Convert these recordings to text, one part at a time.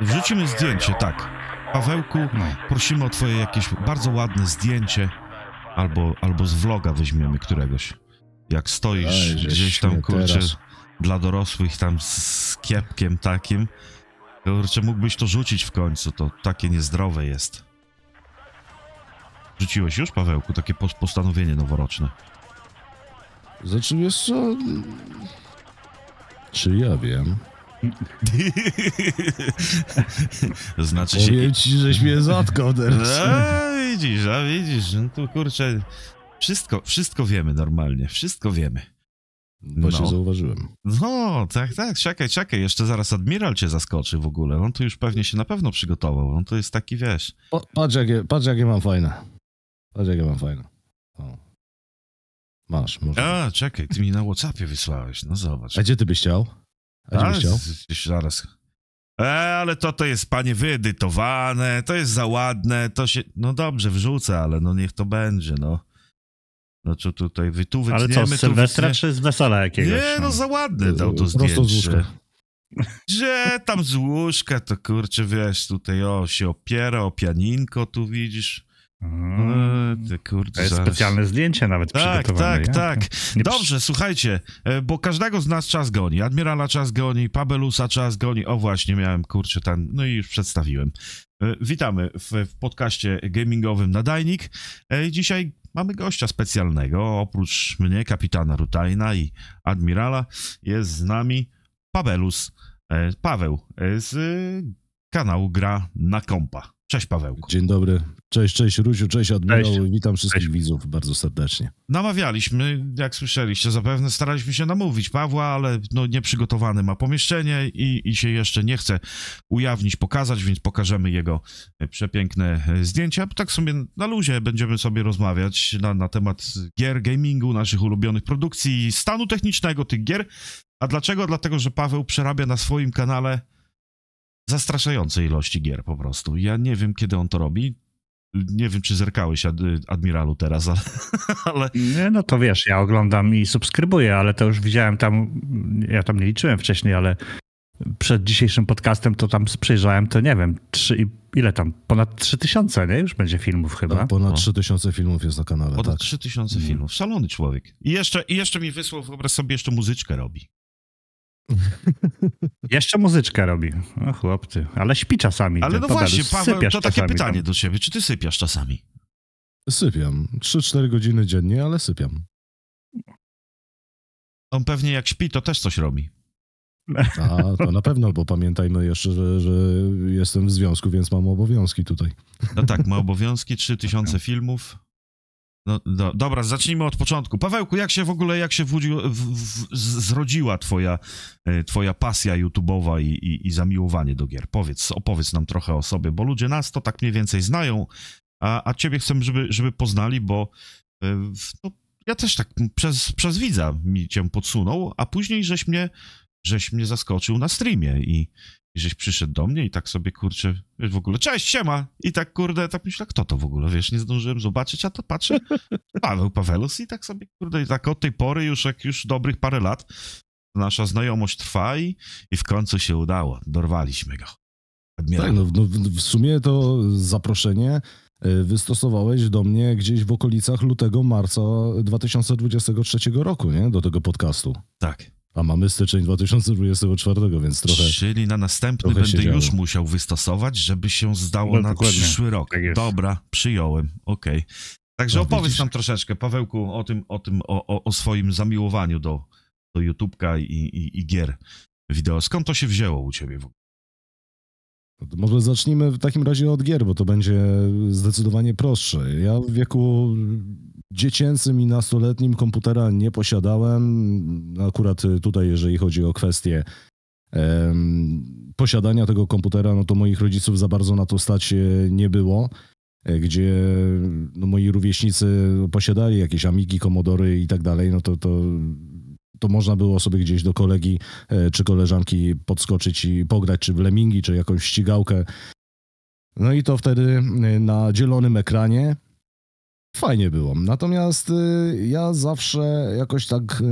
Wrzucimy zdjęcie, tak. Pawełku, no, prosimy o twoje jakieś bardzo ładne zdjęcie. Albo, albo z vloga weźmiemy któregoś. Jak stoisz gdzieś tam, kurczę, teraz. dla dorosłych tam z kiepkiem takim. Kurczę, mógłbyś to rzucić w końcu, to takie niezdrowe jest. Rzuciłeś już, Pawełku, takie postanowienie noworoczne. Znaczy, wiesz co, czy ja wiem? znaczy się... Powiem ci, żeś mnie zatkał teraz. A, no, widzisz, a widzisz, no tu kurczę, wszystko, wszystko wiemy normalnie, wszystko wiemy. Bo no. się zauważyłem. No, tak, tak, czekaj, czekaj, jeszcze zaraz admiral cię zaskoczy w ogóle, on tu już pewnie się na pewno przygotował, on to jest taki, wiesz... O, patrz, jakie, patrz jakie mam fajne, patrz jakie mam fajne. Masz, może. A, czekaj, ty mi na Whatsappie wysłałeś, no zobacz. A gdzie ty byś chciał? A, gdzie byś chciał? Gdzieś zaraz. E, ale to to jest, panie, wyedytowane, to jest za ładne, to się... No dobrze, wrzucę, ale no niech to będzie, no. No co tutaj, wy tu Ale co, z Sylwestra czy z wesela jakiegoś? Nie, no za ładne dał to zdjęcie. Yy, prosto z łóżka. Że tam z łóżka, to kurczę, wiesz, tutaj o, się opiera, o pianinko tu widzisz. Mm. E, ty kurde, to jest zaraz. specjalne zdjęcie nawet tak, przygotowane. Tak, tak, ja? tak. Dobrze, słuchajcie, e, bo każdego z nas czas goni. Admirala czas goni, Pabelusa czas goni. O właśnie, miałem kurczę ten, no i już przedstawiłem. E, witamy w, w podcaście gamingowym Nadajnik. Dzisiaj mamy gościa specjalnego. Oprócz mnie, kapitana Rutajna i admirala, jest z nami Pabelus, Paweł z kanału Gra na Kompa. Cześć Pawełku. Dzień dobry. Cześć, cześć Rusiu, cześć Admiralu. Cześć. Witam wszystkich cześć. widzów bardzo serdecznie. Namawialiśmy, jak słyszeliście, zapewne staraliśmy się namówić Pawła, ale no nieprzygotowany ma pomieszczenie i, i się jeszcze nie chce ujawnić, pokazać, więc pokażemy jego e, przepiękne e, zdjęcia. Tak sobie na luzie będziemy sobie rozmawiać na, na temat gier, gamingu, naszych ulubionych produkcji, stanu technicznego tych gier. A dlaczego? Dlatego, że Paweł przerabia na swoim kanale zastraszające ilości gier po prostu. Ja nie wiem, kiedy on to robi. Nie wiem, czy zerkałeś ad, Admiralu teraz, ale, ale... Nie, no to wiesz, ja oglądam i subskrybuję, ale to już widziałem tam, ja tam nie liczyłem wcześniej, ale przed dzisiejszym podcastem to tam sprzejrzałem, to nie wiem, trzy, ile tam, ponad 3000, nie? Już będzie filmów chyba. No, ponad no. 3000 filmów jest na kanale, Ponad tak. 3000 mm. filmów, szalony człowiek. I jeszcze, i jeszcze mi wysłał, wyobraź sobie, jeszcze muzyczkę robi. Jeszcze muzyczkę robi. No chłopcy, ale śpi czasami. Ale no właśnie, Paweł, to takie pytanie tam. do ciebie. Czy ty sypiasz czasami? Sypiam. 3-4 godziny dziennie, ale sypiam. On pewnie jak śpi, to też coś robi. A, to na pewno, bo pamiętajmy jeszcze, że, że jestem w związku, więc mam obowiązki tutaj. No tak, ma obowiązki, 3000 filmów, no, do, dobra, zacznijmy od początku. Pawełku, jak się w ogóle, jak się w, w, w, zrodziła twoja, y, twoja pasja YouTube'owa i, i, i, zamiłowanie do gier? Powiedz, opowiedz nam trochę o sobie, bo ludzie nas to tak mniej więcej znają, a, a ciebie chcę, żeby, żeby poznali, bo y, no, ja też tak przez, przez widza mi cię podsunął, a później żeś mnie żeś mnie zaskoczył na streamie i, i żeś przyszedł do mnie i tak sobie, kurczę, wiesz, w ogóle, cześć, siema! I tak, kurde, tak myślę, kto to w ogóle, wiesz, nie zdążyłem zobaczyć, a to patrzę, Paweł Pawelus i tak sobie, kurde, i tak od tej pory już, jak już dobrych parę lat, nasza znajomość trwa i, i w końcu się udało, dorwaliśmy go. Tak, no, no, w sumie to zaproszenie e, wystosowałeś do mnie gdzieś w okolicach lutego, marca 2023 roku, nie? Do tego podcastu. Tak. A mamy styczeń 2024, więc trochę. Czyli na następny będę już musiał wystosować, żeby się zdało no, na dokładnie. przyszły rok. Tak Dobra, przyjąłem. Okej. Okay. Także no, opowiedz widzisz. nam troszeczkę, Pawełku, o tym, o, tym, o, o swoim zamiłowaniu do, do i, i, i gier wideo. Skąd to się wzięło u ciebie w ogóle? No może zacznijmy w takim razie od gier, bo to będzie zdecydowanie prostsze. Ja w wieku dziecięcym i nastoletnim komputera nie posiadałem. Akurat y, tutaj, jeżeli chodzi o kwestię um, posiadania tego komputera, no to moich rodziców za bardzo na to stać y, nie było e, gdzie no, moi rówieśnicy posiadali jakieś Amigi, Komodory i tak dalej, no to, to, to można było sobie gdzieś do kolegi e, czy koleżanki podskoczyć i pograć, czy w Lemingi, czy jakąś ścigałkę. No i to wtedy y, na dzielonym ekranie Fajnie było. Natomiast y, ja zawsze jakoś tak y,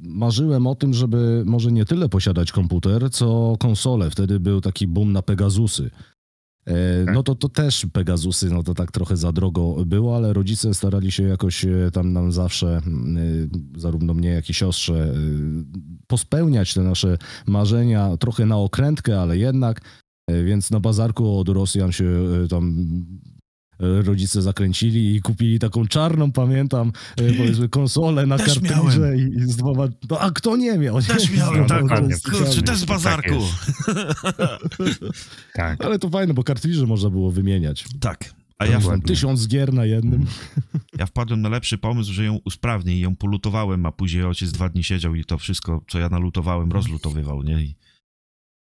marzyłem o tym, żeby może nie tyle posiadać komputer, co konsolę. Wtedy był taki boom na Pegasusy. E, tak. No to, to też Pegasusy, no to tak trochę za drogo było, ale rodzice starali się jakoś e, tam nam zawsze, e, zarówno mnie, jak i siostrze, pospełniać te nasze marzenia, trochę na okrętkę, ale jednak. Więc na bazarku od Rosjan się tam E, rodzice zakręcili i kupili taką czarną, pamiętam, e, powiedzmy, konsolę na też kartridże i, i z dwoma... No, a kto nie miał? Też nie? miałem no, taką, kurczę, też z bazarku. Tak, tak. Ale to fajne, bo kartridże można było wymieniać. Tak. A ja wpadłem. Tysiąc gier na jednym. Ja wpadłem na lepszy pomysł, że ją usprawnię i ją polutowałem, a później ojciec dwa dni siedział i to wszystko, co ja nalutowałem, rozlutowywał, nie? I...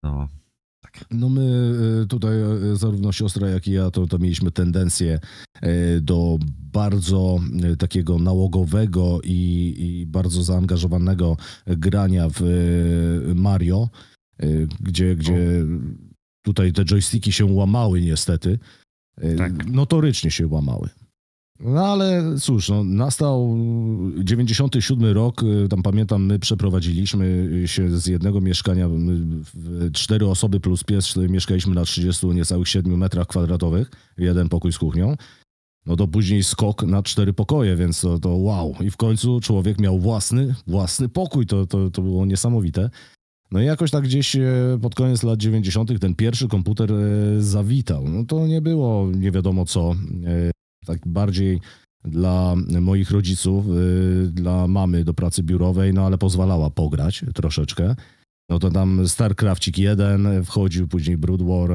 No, tak. No my e, tutaj, e, zarówno siostra, jak i ja, to, to mieliśmy tendencję e, do bardzo takiego nałogowego i, i bardzo zaangażowanego grania w Mario, gdzie, gdzie tutaj te joysticki się łamały niestety. Tak. Notorycznie się łamały. No ale cóż, no, nastał 97 rok, y, tam pamiętam, my przeprowadziliśmy się z jednego mieszkania, cztery osoby plus pies, mieszkaliśmy na 30 niecałych 7 metrach kwadratowych, jeden pokój z kuchnią. No to później skok na cztery pokoje, więc to, to wow. I w końcu człowiek miał własny, własny pokój, to, to, to było niesamowite. No i jakoś tak gdzieś e, pod koniec lat 90. ten pierwszy komputer e, zawitał. No to nie było nie wiadomo co e, tak bardziej dla moich rodziców, y, dla mamy do pracy biurowej, no ale pozwalała pograć troszeczkę. No to tam StarCraftik 1 wchodził, później Brood War,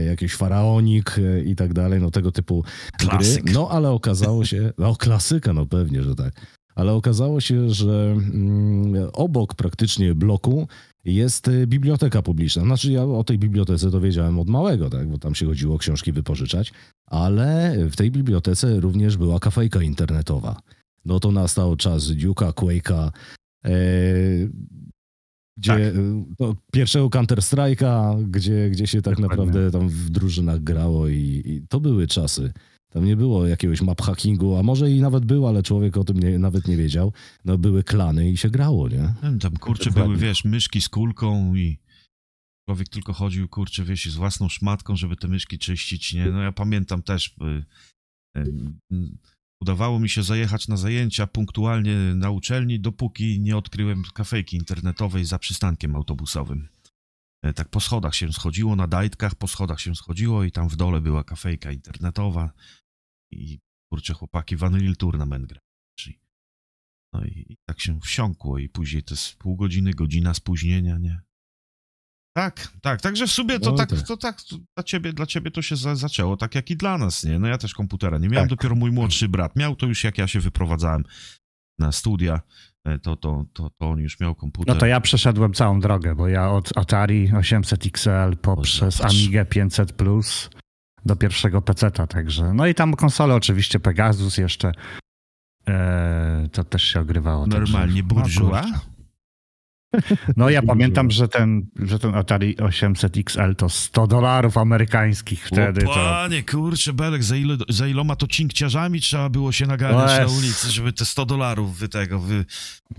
y, jakiś Faraonik y, i tak dalej, no tego typu Klasyk. Gry. No ale okazało się, no klasyka, no pewnie, że tak. Ale okazało się, że mm, obok praktycznie bloku jest y, biblioteka publiczna. Znaczy ja o tej bibliotece dowiedziałem od małego, tak? bo tam się chodziło książki wypożyczać, ale w tej bibliotece również była kafejka internetowa. No to nastał czas Duke'a, Quake'a, e, gdzie tak. Y, no, pierwszego Counter Strike'a, gdzie, gdzie się tak Dokładnie. naprawdę tam w drużynach grało i, i to były czasy. Tam nie było jakiegoś map hackingu, a może i nawet było, ale człowiek o tym nie, nawet nie wiedział. No były klany i się grało, nie? Tam kurczę Dokładnie. były, wiesz, myszki z kulką i człowiek tylko chodził, kurczę, wiesz, z własną szmatką, żeby te myszki czyścić, nie? No ja pamiętam też, y, y, y, udawało mi się zajechać na zajęcia punktualnie na uczelni, dopóki nie odkryłem kafejki internetowej za przystankiem autobusowym. E, tak po schodach się schodziło, na dajtkach po schodach się schodziło i tam w dole była kafejka internetowa i kurczę chłopaki Vanillil Tournament gra. No i, i, tak się wsiąkło i później to jest pół godziny, godzina spóźnienia, nie? Tak, tak, także w sumie to no, tak, tak, to tak, to dla ciebie, dla ciebie to się za, zaczęło, tak jak i dla nas, nie? No ja też komputera nie miałem, tak. dopiero mój młodszy brat miał to już jak ja się wyprowadzałem na studia, e, to, to, to, to on już miał komputer. No to ja przeszedłem całą drogę, bo ja od Atari 800 XL poprzez Amigę 500 Plus do pierwszego PC-ta, także. No i tam konsole oczywiście Pegasus jeszcze. E, to też się ogrywało. Normalnie także, no burżuła? No, no ja pamiętam, że ten, że ten Atari 800 XL to 100 dolarów amerykańskich wtedy. O panie, to... kurczę, Belek, za, ilo, za iloma to cinkciarzami trzeba było się naganiać na ulicy, żeby te 100 dolarów wy tego wy,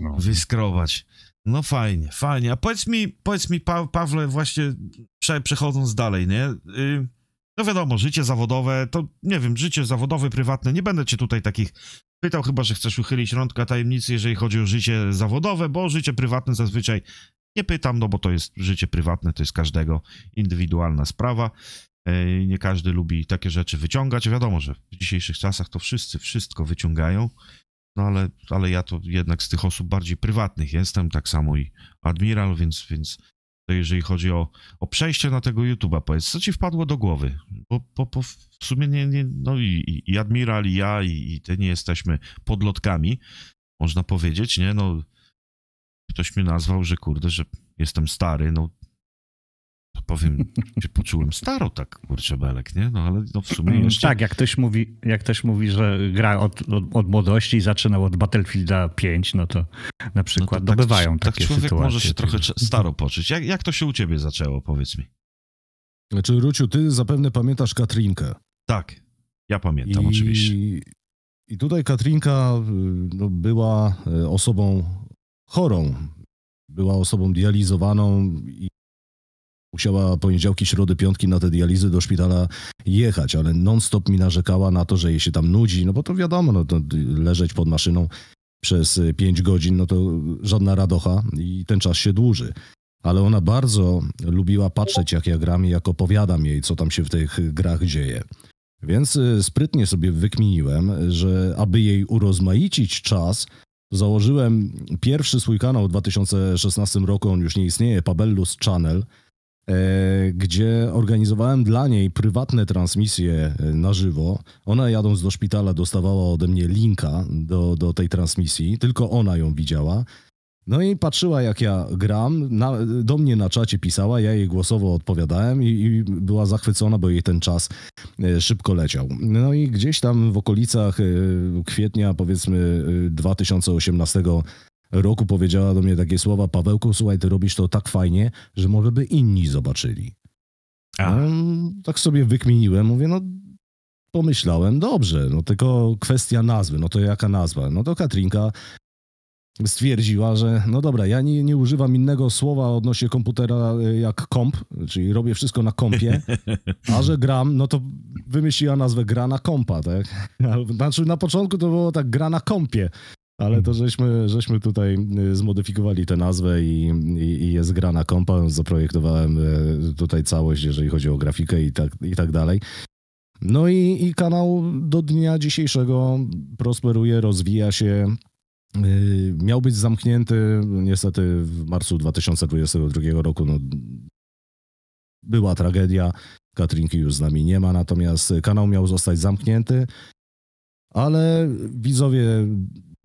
no. wyskrować. No fajnie, fajnie. A powiedz mi, powiedz mi pa Pawle, właśnie prze, przechodząc dalej, nie? Y no wiadomo, życie zawodowe, to nie wiem, życie zawodowe, prywatne, nie będę cię tutaj takich pytał, chyba że chcesz uchylić rądka tajemnicy, jeżeli chodzi o życie zawodowe, bo życie prywatne zazwyczaj nie pytam, no bo to jest życie prywatne, to jest każdego indywidualna sprawa. E, nie każdy lubi takie rzeczy wyciągać. Wiadomo, że w dzisiejszych czasach to wszyscy wszystko wyciągają, no ale, ale ja to jednak z tych osób bardziej prywatnych jestem, tak samo i admiral, więc, więc jeżeli chodzi o, o przejście na tego YouTube'a. Powiedz, co ci wpadło do głowy? Bo, bo, bo w sumie nie, nie no i, i Admiral, i ja, i, i ty nie jesteśmy podlotkami, można powiedzieć, nie? No, ktoś mnie nazwał, że kurde, że jestem stary, no powiem, się poczułem staro tak, kurczę, belek, nie? No ale no, w sumie mm, jeszcze... Tak, jak ktoś mówi, jak ktoś mówi że gra od, od, od młodości i zaczynał od Battlefielda 5, no to na no przykład no to tak, dobywają tak, takie człowiek może się trochę staro poczuć. Jak, jak to się u ciebie zaczęło, powiedz mi? Znaczy, Ruciu, ty zapewne pamiętasz Katrinkę. Tak, ja pamiętam I... oczywiście. I tutaj Katrinka y, no, była y, osobą chorą, była osobą dializowaną i musiała poniedziałki, środy, piątki na te dializy do szpitala jechać, ale non-stop mi narzekała na to, że jej się tam nudzi, no bo to wiadomo, no to leżeć pod maszyną przez 5 y, godzin, no to żadna radocha i ten czas się dłuży. Ale ona bardzo lubiła patrzeć, jak ja gram i jak opowiadam jej, co tam się w tych grach dzieje. Więc y, sprytnie sobie wykminiłem, że aby jej urozmaicić czas, założyłem pierwszy swój kanał w 2016 roku, on już nie istnieje, Pabellus Channel – E, gdzie organizowałem dla niej prywatne transmisje e, na żywo. Ona jadąc do szpitala dostawała ode mnie linka do, do tej transmisji, tylko ona ją widziała. No i patrzyła, jak ja gram, na, do mnie na czacie pisała, ja jej głosowo odpowiadałem i, i, była zachwycona, bo jej ten czas e, szybko leciał. No i gdzieś tam w okolicach kwietnia, powiedzmy 2018 roku powiedziała do mnie takie słowa, Pawełku, słuchaj, ty robisz to tak fajnie, że może by inni zobaczyli. A. No, tak sobie wykminiłem, mówię, no pomyślałem, dobrze, no tylko kwestia nazwy, no to jaka nazwa? No to Katrinka stwierdziła, że no dobra, ja nie, nie używam innego słowa odnośnie komputera e, jak komp, czyli robię wszystko na kompie, a że gram, no to wymyśliła nazwę gra na kompa, tak? Znaczy na początku to było tak gra na kompie, ale to mhm. żeśmy, żeśmy tutaj y, zmodyfikowali tę nazwę i, i, i jest gra na kompa. Zaprojektowałem y, tutaj całość, jeżeli chodzi o grafikę i tak, i tak dalej. No i, i kanał do dnia dzisiejszego prosperuje, rozwija się. Y, miał być zamknięty niestety w marcu 2022 roku. No, była tragedia. Katrinki już z nami nie ma, natomiast kanał miał zostać zamknięty. Ale widzowie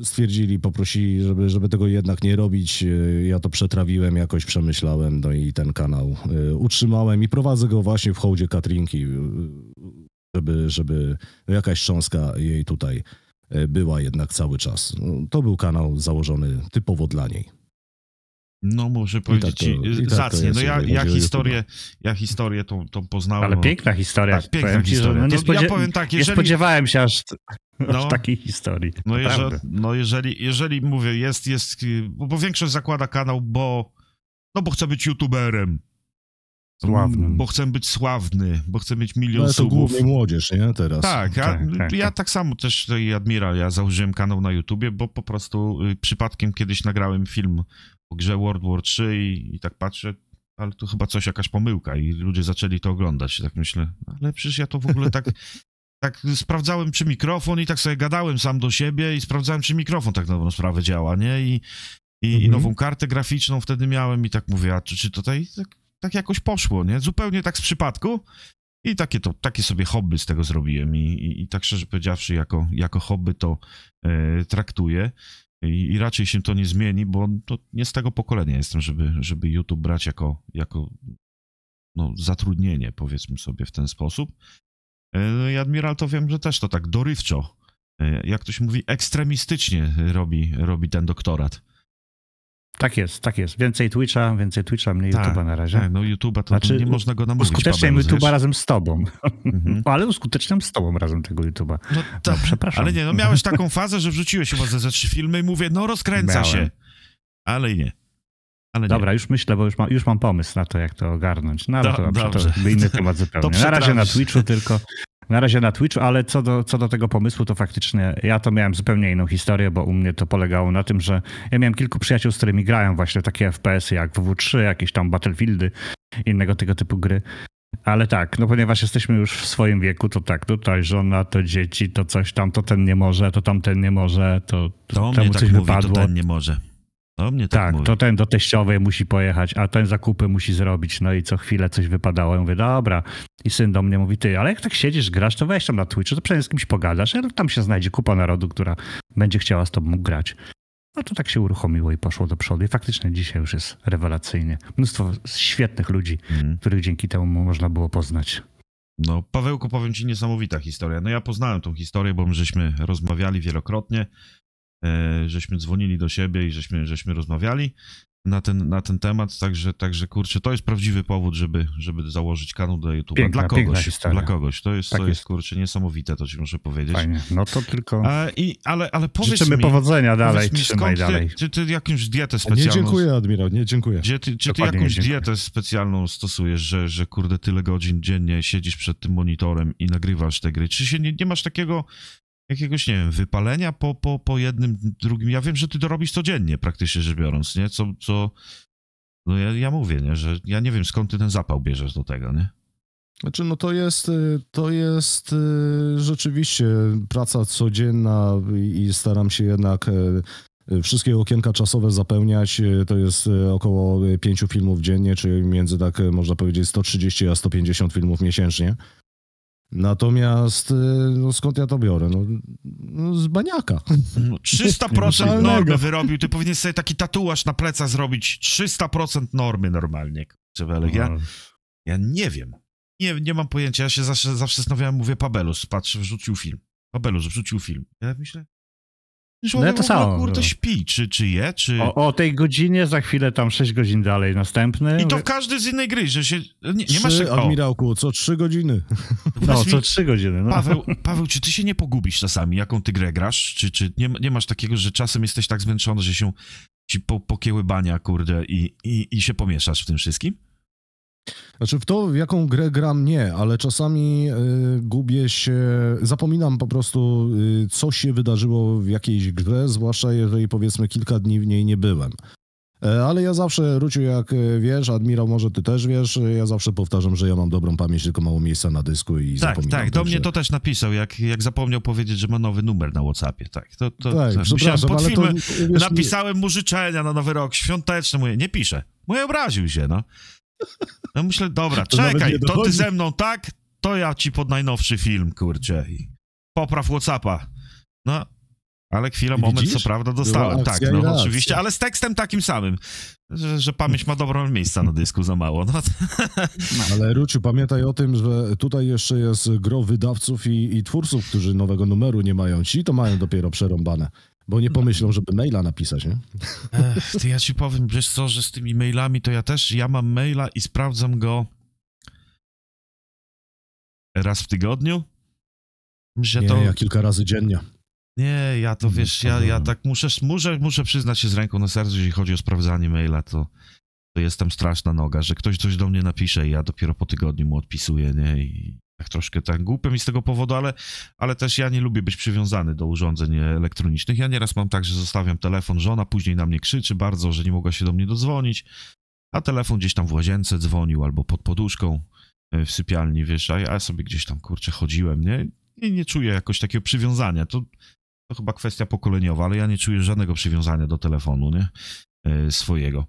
stwierdzili, poprosili, żeby, żeby tego jednak nie robić. E, ja to przetrawiłem, jakoś przemyślałem, no i ten kanał e, utrzymałem i prowadzę go właśnie w hołdzie Katrinki, e, żeby, żeby jakaś cząstka jej tutaj była jednak cały czas. To był kanał założony typowo dla niej. No może powiedzieć tak to, ci, y, tak zacnie. No ja, ja historię, ja historię tą, tą poznałem. Ale no. piękna historia. Tak, piękna powiem historia. Ci, no nie, spodziew... No, ja powiem tak, jeżeli... nie spodziewałem się aż, no, aż takiej historii. No, jeżeli, no jeżeli, jeżeli mówię, jest, jest, bo większość zakłada kanał, bo no bo chce być youtuberem. Sławnym. Mm, bo chcę być sławny, bo chcę mieć milion no, ale to subów. głównie młodzież, nie? Teraz. Tak, ja, tak, tak, tak, ja tak samo też, Admiral, ja założyłem kanał na YouTubie, bo po prostu y, przypadkiem kiedyś nagrałem film o grze World War 3 i, i, tak patrzę, ale tu chyba coś, jakaś pomyłka i ludzie zaczęli to oglądać. tak myślę, no, ale przecież ja to w ogóle tak... tak sprawdzałem, czy mikrofon i tak sobie gadałem sam do siebie i sprawdzałem, czy mikrofon tak na dobrą sprawę działa, nie? I, i, mhm. i nową kartę graficzną wtedy miałem i tak mówię, a czy, czy tutaj tak tak jakoś poszło, nie? Zupełnie tak z przypadku. I takie, to, takie sobie hobby z tego zrobiłem. I, i, i tak szczerze powiedziawszy, jako, jako hobby to e, traktuję. I, I, raczej się to nie zmieni, bo to nie z tego pokolenia jestem, żeby, żeby YouTube brać jako, jako no, zatrudnienie, powiedzmy sobie w ten sposób. E, no I Admiral to wiem, że też to tak dorywczo, e, jak ktoś mówi, ekstremistycznie robi, robi ten doktorat. Tak jest, tak jest. Więcej Twitcha, więcej Twitcha, mniej tak, YouTube'a na razie. Tak, no YouTube'a to znaczy, nie można go namówić. Uskuteczniam YouTube'a razem z tobą. Mhm. No, ale uskuteczniam z tobą razem tego YouTube'a. No, ta, no, tak, przepraszam. Ale nie, no miałeś taką fazę, że wrzuciłeś chyba ze trzy filmy i mówię, no rozkręca Miałem. się. Ale nie. Ale Dobra, już myślę, bo już, ma, już mam pomysł na to, jak to ogarnąć. No ale Do, to, dobrze. to inny temat zupełnie. na razie na Twitchu tylko na razie na Twitch, ale co do, co do tego pomysłu, to faktycznie ja to miałem zupełnie inną historię, bo u mnie to polegało na tym, że ja miałem kilku przyjaciół, z którymi grałem właśnie takie FPS-y jak ww 3 jakieś tam Battlefieldy, innego tego typu gry. Ale tak, no ponieważ jesteśmy już w swoim wieku, to tak, no tutaj żona, to dzieci, to coś tam, to ten nie może, to tamten nie może, to, to, to temu mnie tak coś mówi, To ten nie może mnie tak, tak mówi. to ten do teściowej musi pojechać, a ten zakupy musi zrobić. No i co chwilę coś wypadało. Ja mówię, dobra. I syn do mnie mówi, ty, ale jak tak siedzisz, grasz, to weź tam na Twitchu, to przynajmniej z kimś pogadasz, ale tam się znajdzie kupa narodu, która będzie chciała z tobą grać. No to tak się uruchomiło i poszło do przodu. I faktycznie dzisiaj już jest rewelacyjnie. Mnóstwo świetnych ludzi, mm. których dzięki temu można było poznać. No, Pawełku, powiem ci niesamowita historia. No ja poznałem tą historię, bo my żeśmy rozmawiali wielokrotnie. E, żeśmy dzwonili do siebie i żeśmy, żeśmy rozmawiali na ten, na ten temat, także, także kurczę, to jest prawdziwy powód, żeby, żeby założyć kanał do YouTube. Piękna, dla kogoś, dla kogoś. To jest, tak to jest, jest, kurczę, niesamowite, to ci muszę powiedzieć. Fajnie. No to tylko... A, e, i, ale, ale powiedz Życzymy mi, powodzenia dalej, mi, dalej. Ty, ty, ty jakąś dietę specjalną... Nie dziękuję, admirał, nie dziękuję. Gdzie ty, czy ty jakąś dietę specjalną stosujesz, że, że kurde tyle godzin dziennie siedzisz przed tym monitorem i nagrywasz te gry? Czy się nie, nie masz takiego jakiegoś, nie wiem, wypalenia po, po, po jednym, drugim. Ja wiem, że ty to robisz codziennie, praktycznie rzecz biorąc, nie? Co, co... No ja, ja mówię, nie? Że ja nie wiem, skąd ty ten zapał bierzesz do tego, nie? Znaczy, no to jest, y, to jest y, rzeczywiście praca codzienna i staram się jednak e, e, wszystkie okienka czasowe zapełniać. E, to jest około pięciu filmów dziennie, czyli między tak można powiedzieć 130 a 150 filmów miesięcznie. Natomiast y, no skąd ja to biorę? No, no z baniaka. 300% no, normy wyrobił. Ty powinien sobie taki tatuaż na plecach zrobić. 300% normy normalnie. Ja, no. ja nie wiem. Nie, nie mam pojęcia. Ja się zawsze, zawsze zastanawiałem, mówię, Pabelus, patrz, wrzucił film. Pabelus wrzucił film. Ja myślę, Człowiek no to samo. kurde śpi, czy, czy je, czy... O, o, tej godzinie, za chwilę tam 6 godzin dalej, następny. I to w każdy z innej gry, że się... Nie, nie masz... Tego... admirałku, co 3 godziny. No, co 3 godziny. No. Paweł, Paweł, czy ty się nie pogubisz czasami, jaką ty grę grasz? Czy, czy nie, nie masz takiego, że czasem jesteś tak zmęczony, że się ci po, pokiełybania, kurde, i, i, i się pomieszasz w tym wszystkim? Znaczy w to, w jaką grę gram, nie, ale czasami y, gubię się, zapominam po prostu, y, co się wydarzyło w jakiejś grze, zwłaszcza jeżeli powiedzmy kilka dni w niej nie byłem. E, ale ja zawsze, Ruciu, jak wiesz, Admirał, może ty też wiesz, ja zawsze powtarzam, że ja mam dobrą pamięć, tylko mało miejsca na dysku i tak, zapominam. Tak, tak, do mnie to też napisał, jak, jak zapomniał powiedzieć, że ma nowy numer na Whatsappie, tak. To, to, tak, tak. pod filmem, to, wiesz, napisałem mu życzenia na Nowy Rok, świąteczne, mówię, nie piszę. Mój obraził się, no. No myślę, dobra, to czekaj, to ty ze mną tak, to ja ci pod najnowszy film, kurczę. Popraw Whatsappa. No, ale chwila, moment, Widzisz? co prawda dostałem. Tak, no oczywiście, ale z tekstem takim samym, że, że pamięć ma dobrą miejsca na dysku za mało. No. no. Ale Ruciu, pamiętaj o tym, że tutaj jeszcze jest gro wydawców i, i twórców, którzy nowego numeru nie mają. Ci to mają dopiero przerąbane. Bo nie pomyślą, żeby maila napisać, nie? Ech, ja ci powiem, wiesz co, że z tymi mailami to ja też, ja mam maila i sprawdzam go raz w tygodniu. nie, to... ja kilka razy dziennie. Nie, ja to mm, wiesz, ja, ja tak muszę, muszę, muszę przyznać się z ręką na sercu, jeżeli chodzi o sprawdzanie maila, to, to jest tam straszna noga, że ktoś coś do mnie napisze i ja dopiero po tygodniu mu odpisuję, nie? I tak troszkę tak głupem i z tego powodu, ale, ale też ja nie lubię być przywiązany do urządzeń elektronicznych. Ja nieraz mam tak, że zostawiam telefon, żona później na mnie krzyczy bardzo, że nie mogła się do mnie dodzwonić, a telefon gdzieś tam w łazience dzwonił albo pod poduszką e, w sypialni, wiesz, a ja sobie gdzieś tam, kurczę, chodziłem, nie? I nie czuję jakoś takiego przywiązania. To, to chyba kwestia pokoleniowa, ale ja nie czuję żadnego przywiązania do telefonu, nie? E, swojego.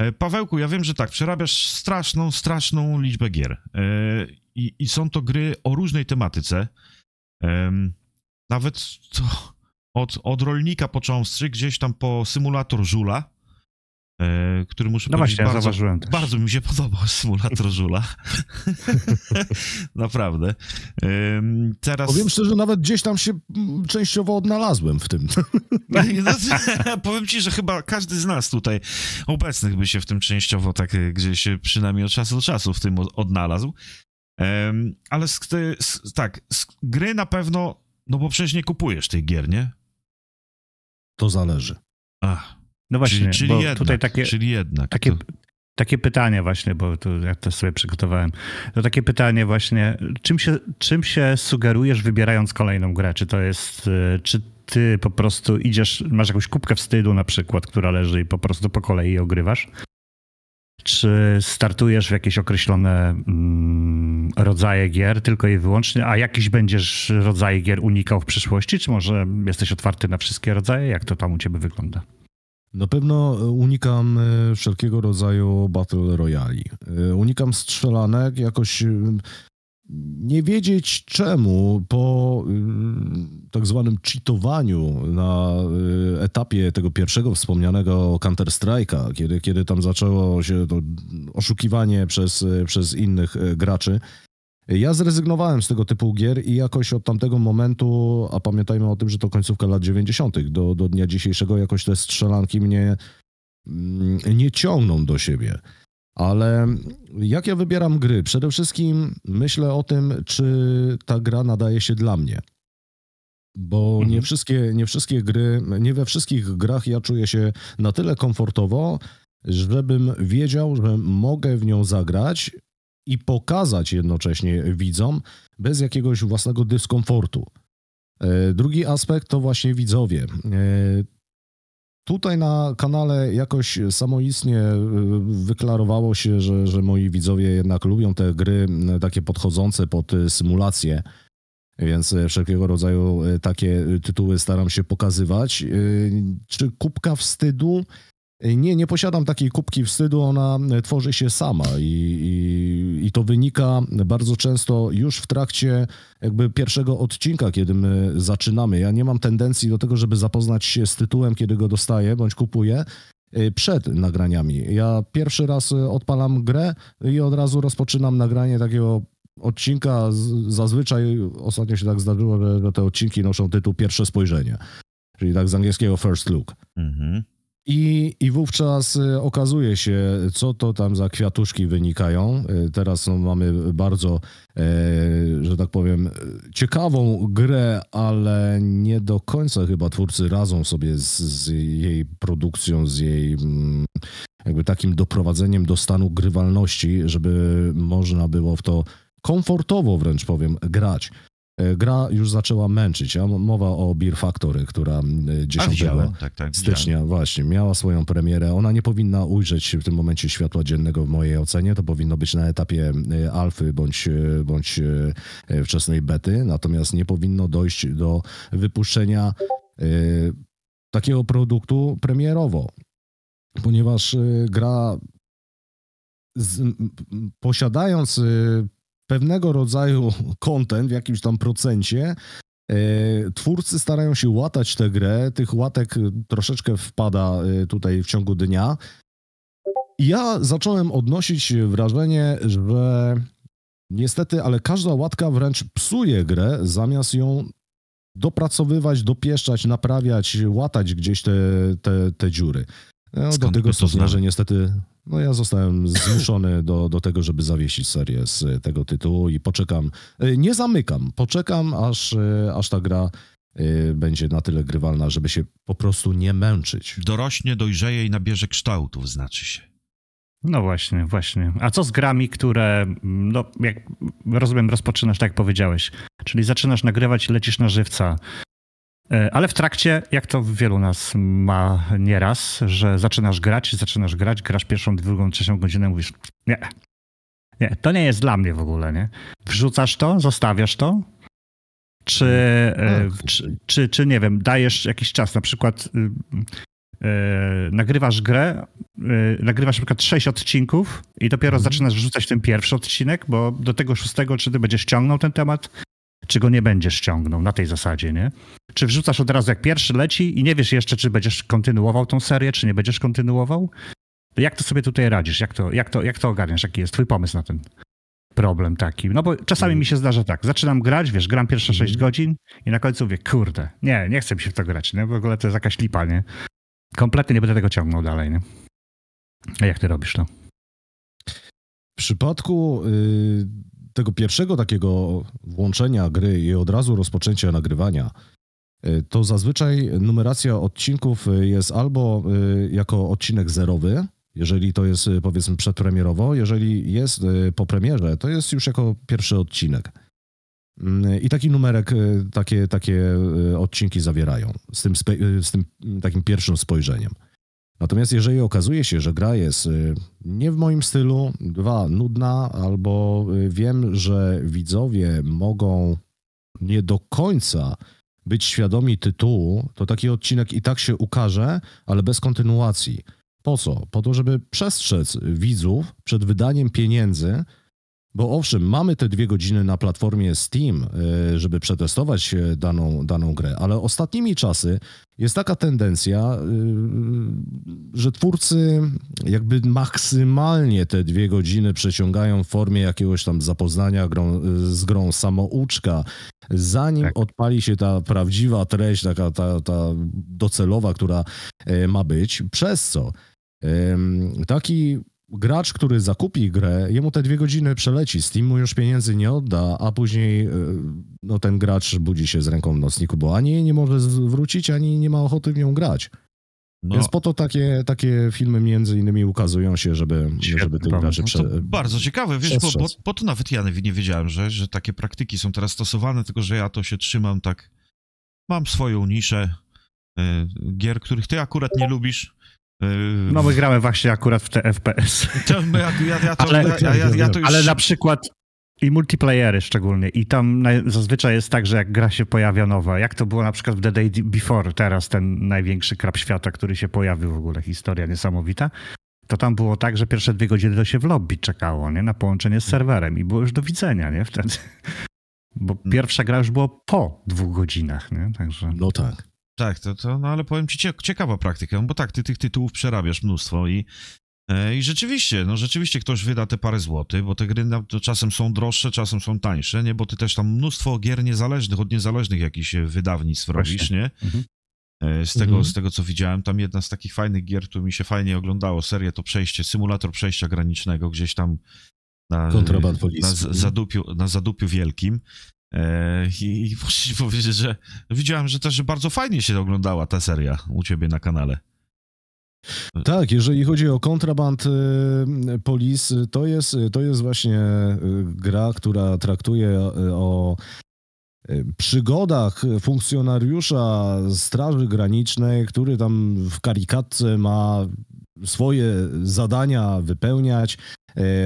E, Pawełku, ja wiem, że tak, przerabiasz straszną, straszną liczbę gier. E, i, i są to gry o różnej tematyce. Um, nawet od, od rolnika począwszy, gdzieś tam po symulator żula, e, który muszę no powiedzieć, właśnie, bardzo, zauważyłem też. bardzo mi się podobał symulator żula. Naprawdę. teraz... Powiem szczerze, nawet gdzieś tam się częściowo odnalazłem w tym. No, no, powiem ci, że chyba każdy z nas tutaj obecnych by się w tym częściowo tak e, gdzieś przynajmniej od czasu do czasu w tym odnalazł. Um, ale z, z, tak, z gry na pewno, no bo przecież nie kupujesz tych gier, nie? To zależy. Ach. No właśnie, czyli, czyli bo jednak, tutaj takie, czyli jednak. Takie, to... takie pytanie właśnie, bo to, ja to sobie przygotowałem. To takie pytanie właśnie, czym się, czym się sugerujesz wybierając kolejną grę? Czy to jest, y, czy ty po prostu idziesz, masz jakąś kubkę wstydu na przykład, która leży i po prostu po kolei ogrywasz? Czy startujesz w jakieś określone... Mm, rodzaje gier, tylko i wyłącznie, a jakiś będziesz rodzaj gier unikał w przyszłości, czy może jesteś otwarty na wszystkie rodzaje? Jak to tam u ciebie wygląda? Na pewno e, unikam e, wszelkiego rodzaju battle royali. E, unikam strzelanek, jakoś nie wiedzieć czemu po y, tak zwanym cheatowaniu na y, etapie tego pierwszego wspomnianego Counter-Strike'a, kiedy, kiedy tam zaczęło się to oszukiwanie przez, y, przez innych graczy, ja zrezygnowałem z tego typu gier i jakoś od tamtego momentu, a pamiętajmy o tym, że to końcówka lat 90. do, do dnia dzisiejszego, jakoś te strzelanki mnie mm, nie ciągną do siebie. Ale jak ja wybieram gry? Przede wszystkim myślę o tym, czy ta gra nadaje się dla mnie. Bo mhm. nie, wszystkie, nie wszystkie gry, nie we wszystkich grach ja czuję się na tyle komfortowo, żebym wiedział, że mogę w nią zagrać i pokazać jednocześnie widzom bez jakiegoś własnego dyskomfortu. E, drugi aspekt to właśnie widzowie. E, Tutaj na kanale jakoś samoistnie e, wyklarowało się, że, że moi widzowie jednak lubią te gry takie podchodzące pod e, symulacje, więc e, wszelkiego rodzaju takie tytuły staram się pokazywać. Czy kubka wstydu? Nie, nie posiadam takiej kubki wstydu, ona e, tworzy się sama i, i, i, to wynika bardzo często już w trakcie jakby pierwszego odcinka, kiedy my zaczynamy. Ja nie mam tendencji do tego, żeby zapoznać się z tytułem, kiedy go dostaję bądź kupuję e, przed nagraniami. Ja pierwszy raz e, odpalam grę i od razu rozpoczynam nagranie takiego odcinka. Zazwyczaj ostatnio się tak zdarzyło, że te odcinki noszą tytuł Pierwsze spojrzenie, czyli tak z angielskiego First Look. Mhm. I, I wówczas y, okazuje się, co to tam za kwiatuszki wynikają. Y, teraz no, mamy bardzo, e, że tak powiem, ciekawą grę, ale nie do końca chyba twórcy radzą sobie z, z jej produkcją, z jej mm, jakby takim doprowadzeniem do stanu grywalności, żeby można było w to komfortowo wręcz powiem grać. E, gra już zaczęła męczyć. Mowa o Beer Factory, która 10 e, A, tak, tak, stycznia widziałem. właśnie miała swoją premierę. Ona nie powinna ujrzeć w tym momencie światła dziennego w mojej ocenie. To powinno być na etapie e, alfy bądź, bądź wczesnej bety. Natomiast nie powinno dojść do wypuszczenia takiego produktu premierowo, ponieważ gra z, posiadając pewnego rodzaju content w jakimś tam procencie. E, twórcy starają się łatać tę grę, tych łatek e, troszeczkę wpada e, tutaj w ciągu dnia. Ja zacząłem odnosić wrażenie, że niestety, ale każda łatka wręcz psuje grę, zamiast ją dopracowywać, dopieszczać, naprawiać, łatać gdzieś te, te, te dziury. No, do tego stopnia, że niestety no ja zostałem zmuszony do, do tego, żeby zawiesić serię z tego tytułu i poczekam. E, nie zamykam, poczekam, aż, e, aż ta gra e, będzie na tyle grywalna, żeby się po prostu nie męczyć. Dorośnie, dojrzeje i nabierze kształtów, znaczy się. No właśnie, właśnie. A co z grami, które, mm, no jak rozumiem, rozpoczynasz, tak jak powiedziałeś, czyli zaczynasz nagrywać i lecisz na żywca. E, ale w trakcie, jak to wielu nas ma nieraz, że zaczynasz grać, zaczynasz grać, grasz pierwszą, drugą, trzecią godzinę, mówisz nie, nie, to nie jest dla mnie w ogóle, nie? Wrzucasz to, zostawiasz to, czy, e, tak. czy, czy, czy, nie wiem, dajesz jakiś czas, na przykład yy, nagrywasz grę, yy, nagrywasz na przykład sześć odcinków i dopiero mhm. zaczynasz wrzucać ten pierwszy odcinek, bo do tego szóstego, czy ty będziesz ciągnął ten temat, czy go nie będziesz ściągnął na tej zasadzie, nie? Czy wrzucasz od razu jak pierwszy leci i nie wiesz jeszcze, czy będziesz kontynuował tą serię, czy nie będziesz kontynuował? Jak to sobie tutaj radzisz? Jak to, jak to, jak to ogarniasz? Jaki jest twój pomysł na ten problem taki? No bo czasami mm. mi się zdarza tak, zaczynam grać, wiesz, gram pierwsze 6 mm. godzin i na końcu mówię, kurde, nie, nie chcę mi się w to grać, nie? W ogóle to jest jakaś lipa, nie? Kompletnie nie będę tego ciągnął dalej, nie? A jak ty robisz to? W przypadku... Yy tego pierwszego takiego włączenia gry i od razu rozpoczęcia nagrywania, y, to zazwyczaj numeracja odcinków y, jest albo y, jako odcinek zerowy, jeżeli to jest powiedzmy przedpremierowo, jeżeli jest po premierze, to jest już jako pierwszy odcinek. Mm, I taki numerek, takie, takie odcinki zawierają z tym, z tym takim pierwszym spojrzeniem. Natomiast jeżeli okazuje się, że gra jest y, nie w moim stylu, dwa, nudna, albo y, wiem, że widzowie mogą nie do końca być świadomi tytułu, to taki odcinek i tak się ukaże, ale bez kontynuacji. Po co? Po to, żeby przestrzec widzów przed wydaniem pieniędzy bo owszem, mamy te dwie godziny na platformie Steam, e, żeby przetestować e, daną, daną grę, ale ostatnimi czasy jest taka tendencja, e, że twórcy jakby maksymalnie te dwie godziny przeciągają w formie jakiegoś tam zapoznania grą, z grą samouczka, zanim tak. odpali się ta prawdziwa treść, taka ta, ta docelowa, która ma być, przez co Taki gracz, który zakupi grę, jemu te dwie godziny przeleci, Steam mu już pieniędzy nie odda, a później e, no, ten gracz budzi się z ręką w nocniku, bo ani nie może wrócić, ani nie ma ochoty w nią grać. No. Więc po to takie, takie filmy między innymi ukazują się, żeby, żeby tych graczy no prze... No bardzo ciekawe, wiesz, bo, bo, bo, to nawet ja nie wiedziałem, że, że takie praktyki są teraz stosowane, tylko że ja to się trzymam tak, mam swoją niszę y, gier, których ty akurat nie lubisz, Yy, no my gramy właśnie akurat w te FPS. ale, na przykład i multiplayery szczególnie. I tam zazwyczaj jest tak, że jak gra się pojawia nowa, jak to było na przykład w The Day Before, teraz ten największy krab świata, który się pojawił w ogóle, historia niesamowita, to tam było tak, że pierwsze dwie godziny to się w lobby czekało, nie? Na połączenie z serwerem i było już do widzenia, nie? Wtedy. Bo mm. pierwsza gra już było po dwóch godzinach, nie? Także... No tak. Tak, to, to no ale powiem ci ciekawa praktyka, bo tak, ty tych tytułów przerabiasz mnóstwo i, e, i rzeczywiście, no rzeczywiście ktoś wyda te parę złotych, bo te gry czasem są droższe, czasem są tańsze, nie, bo ty też tam mnóstwo gier niezależnych, od niezależnych jakichś wydawnictw Właśnie. robisz, nie? Mhm. E, z tego, mhm. z tego co widziałem, tam jedna z takich fajnych gier, tu mi się fajnie oglądało serię, to przejście, symulator przejścia granicznego gdzieś tam na, na, na, zadupiu, na zadupiu wielkim. E, I, i muszę ci powiedzieć, że widziałem, że też bardzo fajnie się oglądała ta seria u ciebie na kanale. Tak, jeżeli chodzi o kontraband y, polis, to jest, to jest właśnie y, gra, która traktuje y, o przygodach funkcjonariusza Straży Granicznej, który tam w karikatce ma swoje zadania wypełniać.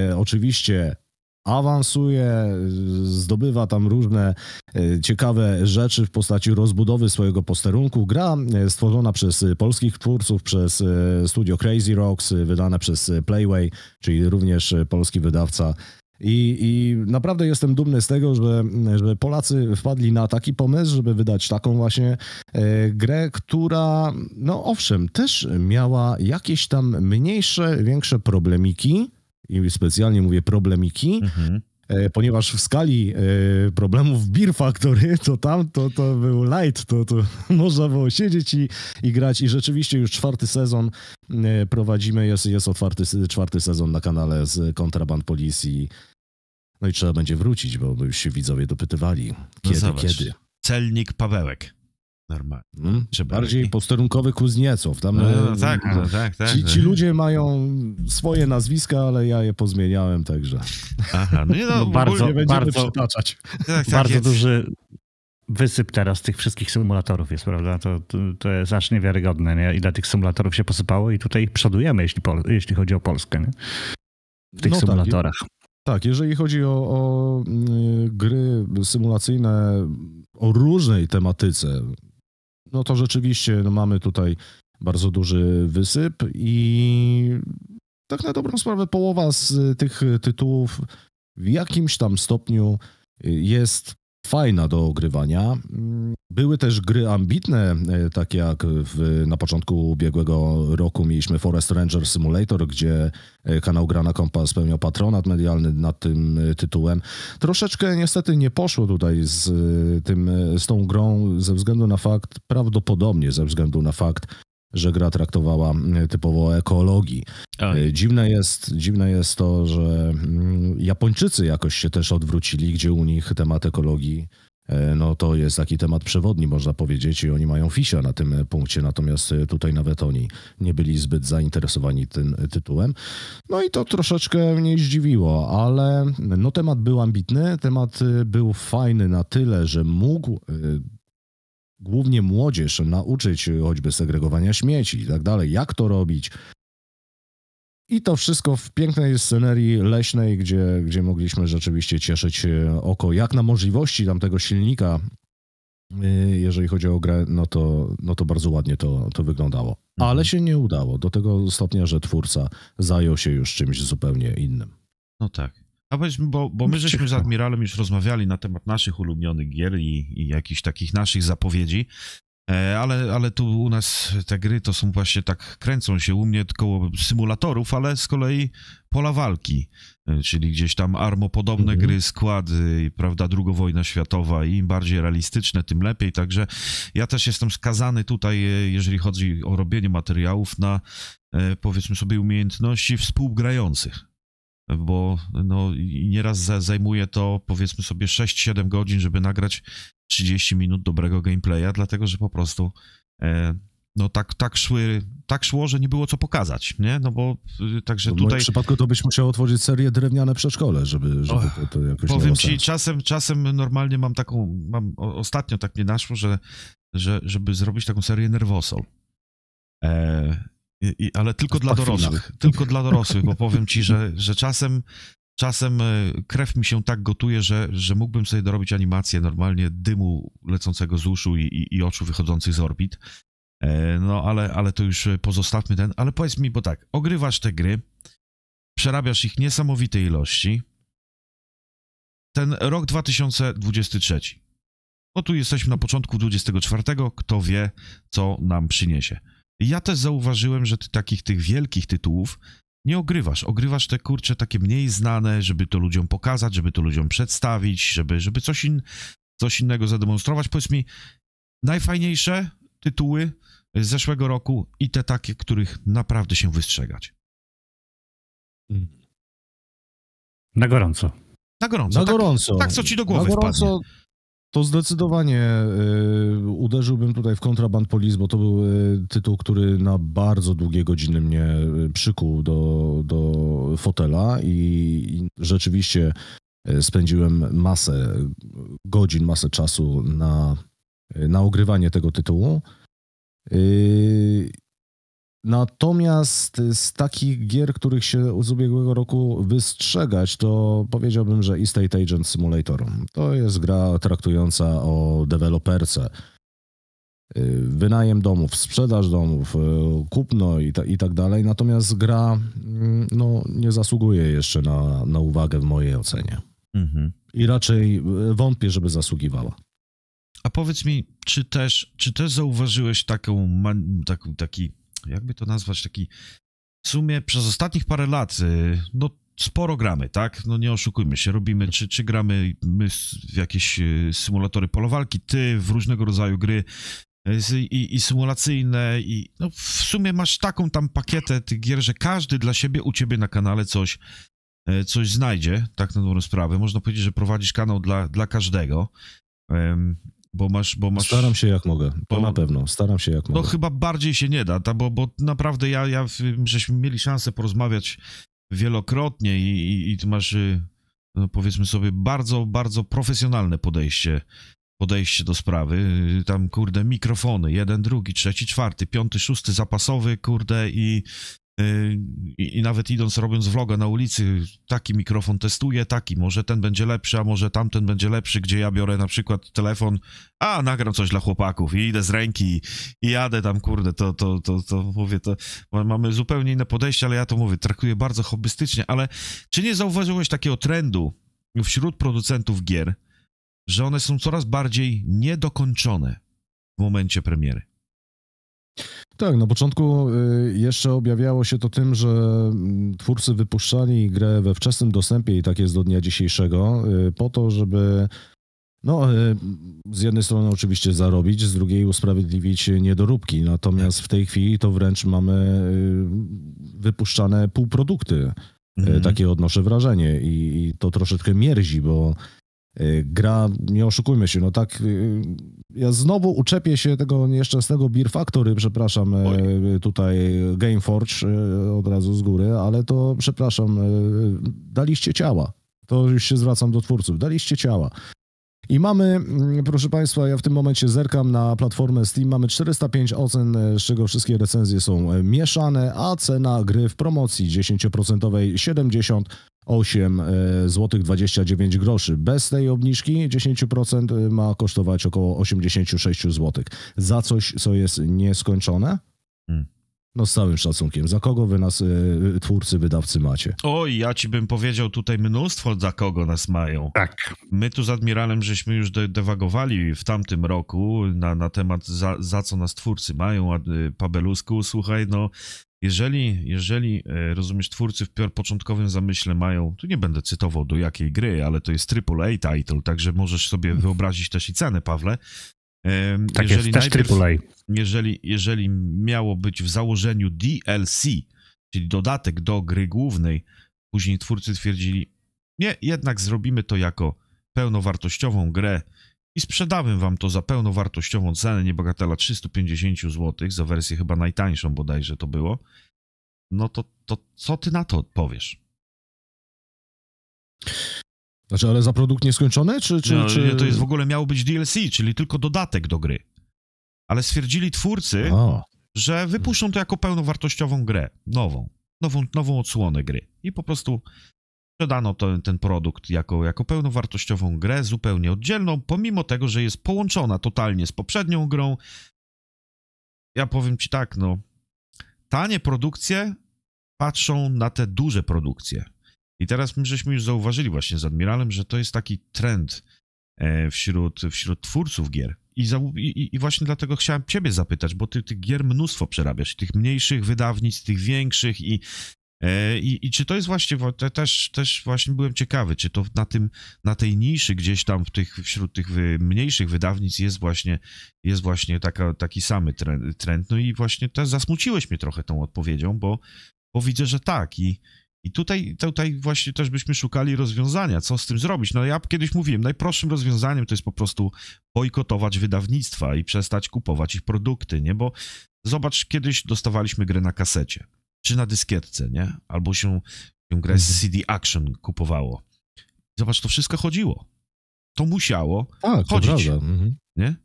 E, oczywiście awansuje, zdobywa tam różne e, ciekawe rzeczy w postaci rozbudowy swojego posterunku. Gra e, stworzona przez e, polskich twórców, przez studio Crazy Rocks, wydane przez Playway, czyli również polski wydawca. I, I, naprawdę jestem dumny z tego, że, że Polacy wpadli na taki pomysł, żeby wydać taką właśnie grę, która, no owszem, też miała jakieś tam mniejsze, większe problemiki, i specjalnie mówię problemiki, mhm e, ponieważ w skali e, problemów Beer Factory, to tam to, to był light, to, to można było siedzieć i, i grać i rzeczywiście już czwarty sezon e, prowadzimy, jest, jest otwarty czwarty sezon na kanale z Kontraband Police i, no i trzeba będzie wrócić, bo już się widzowie dopytywali, no kiedy, no kiedy. Celnik Pawełek normalnie. Hmm? Że bardziej posterunkowy Kuźniecow. Tam, no, e, no tak, no, no, tak, tak. Ci, no. ci, ludzie mają swoje nazwiska, ale ja je pozmieniałem, także. Aha, no, nie, no, no bardzo, będziemy bardzo, przytaczać. Tak, tak, bardzo jest. duży wysyp teraz tych wszystkich symulatorów jest, prawda? To, to, to jest aż niewiarygodne, nie? ile tych symulatorów się posypało i tutaj przodujemy, jeśli, po, jeśli chodzi o Polskę, nie? W tych no tak, symulatorach. Tak, tak, jeżeli chodzi o, o y, gry symulacyjne o różnej tematyce, no to rzeczywiście no mamy tutaj bardzo duży wysyp i tak na dobrą sprawę połowa z tych tytułów w jakimś tam stopniu jest fajna do ogrywania. Były też gry ambitne, e, takie jak w, na początku ubiegłego roku mieliśmy Forest Ranger Simulator, gdzie e, kanał Grana Kompa spełniał patronat medialny nad tym e, tytułem. Troszeczkę niestety nie poszło tutaj z, tym, z tą grą ze względu na fakt, prawdopodobnie ze względu na fakt, że gra traktowała mm, typowo o ekologii. Y, dziwne jest, dziwne jest to, że mm, Japończycy jakoś się też odwrócili, gdzie u nich temat ekologii y, no to jest taki temat przewodni, można powiedzieć, i oni mają fisia na tym y, punkcie, natomiast tutaj nawet oni nie byli zbyt zainteresowani tym tytułem. No i to troszeczkę mnie zdziwiło, ale no temat był ambitny, temat był fajny na tyle, że mógł głównie młodzież nauczyć y, choćby segregowania śmieci i tak dalej, jak to robić. I to wszystko w pięknej scenerii leśnej, gdzie, gdzie mogliśmy rzeczywiście cieszyć y, oko jak na możliwości tamtego silnika. Y, jeżeli chodzi o grę, no to, no to bardzo ładnie to, to wyglądało. Mhm. Ale się nie udało do tego stopnia, że twórca zajął się już czymś zupełnie innym. No tak. A powiedzmy, bo, bo my żeśmy z Admiralem już rozmawiali na temat naszych ulubionych gier i, i jakichś takich naszych zapowiedzi, e, ale, ale tu u nas te gry to są właśnie tak, kręcą się u mnie koło symulatorów, ale z kolei pola walki, e, czyli gdzieś tam armopodobne mm -hmm. gry, składy, prawda, II wojna światowa i im bardziej realistyczne, tym lepiej, także ja też jestem skazany tutaj, e, jeżeli chodzi o robienie materiałów, na powiedzmy sobie umiejętności współgrających bo no, nieraz zajmuje to powiedzmy sobie 6-7 godzin, żeby nagrać 30 minut dobrego gameplaya, dlatego że po prostu e, no tak, tak, szły, tak szło, że nie było co pokazać, nie? No bo y, także tutaj... W przypadku to byś musiał otworzyć serię drewniane przedszkole, żeby, żeby to, to jakoś Powiem ci, czasem, czasem normalnie mam taką, mam, ostatnio tak mnie naszło, że, że żeby zrobić taką serię Nerwosol. E, i, ale tylko dla dorosłych. Tylko dla dorosłych, bo powiem ci, że, że czasem, czasem e, krew mi się tak gotuje, że, że mógłbym sobie dorobić animację normalnie dymu lecącego z uszu i, i oczu wychodzących z orbit. E, no, ale, ale to już pozostawmy ten. Ale powiedz mi, bo tak, ogrywasz te gry, przerabiasz ich niesamowite ilości. Ten rok 2023. No tu jesteśmy na początku 24. Kto wie, co nam przyniesie. Ja też zauważyłem, że ty takich tych wielkich tytułów nie ogrywasz. Ogrywasz te kurcze takie mniej znane, żeby to ludziom pokazać, żeby to ludziom przedstawić, żeby, żeby coś, in, coś innego zademonstrować. Powiedz mi, najfajniejsze tytuły z zeszłego roku i te takie, których naprawdę się wystrzegać. Na gorąco. Na gorąco. Na tak, gorąco. Tak, co ci do głowy Na gorąco, wpadnie. To zdecydowanie y, uderzyłbym tutaj w kontraband polis, bo to był y, tytuł, który na bardzo długie godziny mnie y, przykuł do, do fotela i, i rzeczywiście y, spędziłem masę godzin, masę czasu na, na ogrywanie tego tytułu. Natomiast z takich gier, których się z ubiegłego roku wystrzegać, to powiedziałbym, że Estate Agent Simulator. To jest gra traktująca o deweloperce. Y, wynajem domów, sprzedaż domów, y, kupno i, ta, i tak dalej. Natomiast gra mm, no, nie zasługuje jeszcze na, na uwagę w mojej ocenie. Mhm. I raczej y, wątpię, żeby zasługiwała. A powiedz mi, czy też, czy też zauważyłeś taką, taki jakby to nazwać, taki w sumie przez ostatnich parę lat, y, no sporo gramy, tak? No nie oszukujmy się, robimy, czy, czy gramy my w jakieś y, symulatory polowalki, ty w różnego rodzaju gry y, i, i symulacyjne i no w sumie masz taką tam pakietę tych gier, że każdy dla siebie u ciebie na kanale coś coś znajdzie, tak na dobrą sprawę. Można powiedzieć, że prowadzisz kanał dla, dla każdego. Bo masz, bo masz... Staram się jak mogę, bo, na pewno, staram się jak mogę. No chyba bardziej się nie da, bo, bo naprawdę ja, ja, żeśmy mieli szansę porozmawiać wielokrotnie i, i, i ty masz, y, no powiedzmy sobie, bardzo, bardzo profesjonalne podejście podejście do sprawy. Y, tam, kurde, mikrofony, jeden, drugi, trzeci, czwarty, piąty, szósty, zapasowy, kurde, i Yy, I, nawet idąc, robiąc vloga na ulicy, taki mikrofon testuję, taki, może ten będzie lepszy, a może tamten będzie lepszy, gdzie ja biorę na przykład telefon, a nagram coś dla chłopaków i idę z ręki i jadę tam, kurde, to, to, to, to mówię, to mamy zupełnie inne podejście, ale ja to mówię, traktuję bardzo hobbystycznie, ale czy nie zauważyłeś takiego trendu wśród producentów gier, że one są coraz bardziej niedokończone w momencie premiery? Tak, na początku y, jeszcze objawiało się to tym, że mm, twórcy wypuszczali grę we wczesnym dostępie i tak jest do dnia dzisiejszego, y, po to, żeby no, y, z jednej strony oczywiście zarobić, z drugiej usprawiedliwić niedoróbki. Natomiast w tej chwili to wręcz mamy wypuszczane półprodukty. Mhm. Takie odnoszę wrażenie i, i to troszeczkę mierzi, bo Y, gra, nie oszukujmy się, no tak, y, ja znowu uczepię się tego nieszczęsnego Beer Factory, przepraszam, y, Oj. tutaj Gameforge od razu z góry, ale to, przepraszam, daliście ciała. To już się zwracam do twórców. Daliście ciała. I mamy, mm, proszę Państwa, ja w tym momencie zerkam na platformę Steam, mamy 405 ocen, e, z czego wszystkie recenzje są e, mieszane, a cena gry w promocji 10% 70 8 zł 29 groszy. Bez tej obniżki 10% e, ma kosztować około 86 zł. Za coś, co jest nieskończone? Hmm. No z całym szacunkiem. Za kogo wy nas, y, twórcy, wydawcy macie? Oj, ja ci bym powiedział tutaj mnóstwo, za kogo nas mają. Tak. My tu z Admiralem żeśmy już de dewagowali w tamtym roku na, na temat za, za co nas twórcy mają. A, y, Pabelusku, słuchaj, no jeżeli, jeżeli rozumiesz, twórcy w początkowym zamyśle mają, tu nie będę cytował do jakiej gry, ale to jest AAA title, także możesz sobie wyobrazić też i cenę, Pawle, tak jeżeli jest, najpierw, też AAA. Jeżeli, jeżeli miało być w założeniu DLC, czyli dodatek do gry głównej, później twórcy twierdzili, nie, jednak zrobimy to jako pełnowartościową grę i sprzedamy wam to za pełnowartościową cenę, niebagatela 350 zł, za wersję chyba najtańszą bodajże to było, no to, to co ty na to odpowiesz? Znaczy, ale za produkt nieskończony? Czy, czy, no, czy... To jest w ogóle miało być DLC, czyli tylko dodatek do gry. Ale stwierdzili twórcy, A. że wypuszczą to jako pełnowartościową grę, nową, nową, nową odsłonę gry. I po prostu sprzedano ten, ten produkt jako, jako pełnowartościową grę, zupełnie oddzielną, pomimo tego, że jest połączona totalnie z poprzednią grą. Ja powiem ci tak, no, tanie produkcje patrzą na te duże produkcje i teraz my żeśmy już zauważyli właśnie z Admiralem, że to jest taki trend e, wśród, wśród twórców gier. I, za, i, I, właśnie dlatego chciałem ciebie zapytać, bo ty tych gier mnóstwo przerabiasz, tych mniejszych wydawnic, tych większych i, e, i, i czy to jest właśnie, też, też właśnie byłem ciekawy, czy to na, tym, na tej niszy gdzieś tam w tych, wśród tych mniejszych wydawnic jest właśnie, jest właśnie taka, taki samy trend, trend. No i właśnie też zasmuciłeś mnie trochę tą odpowiedzią, bo, bo widzę, że tak i, i tutaj, tutaj właśnie też byśmy szukali rozwiązania, co z tym zrobić. No ja kiedyś mówiłem, najprostszym rozwiązaniem to jest po prostu bojkotować wydawnictwa i przestać kupować ich produkty, nie? Bo zobacz, kiedyś dostawaliśmy grę na kasecie, czy na dyskietce, nie? Albo się, się grę z mhm. CD Action kupowało. Zobacz, to wszystko chodziło. To musiało A, tak, chodzić. To mhm. Nie?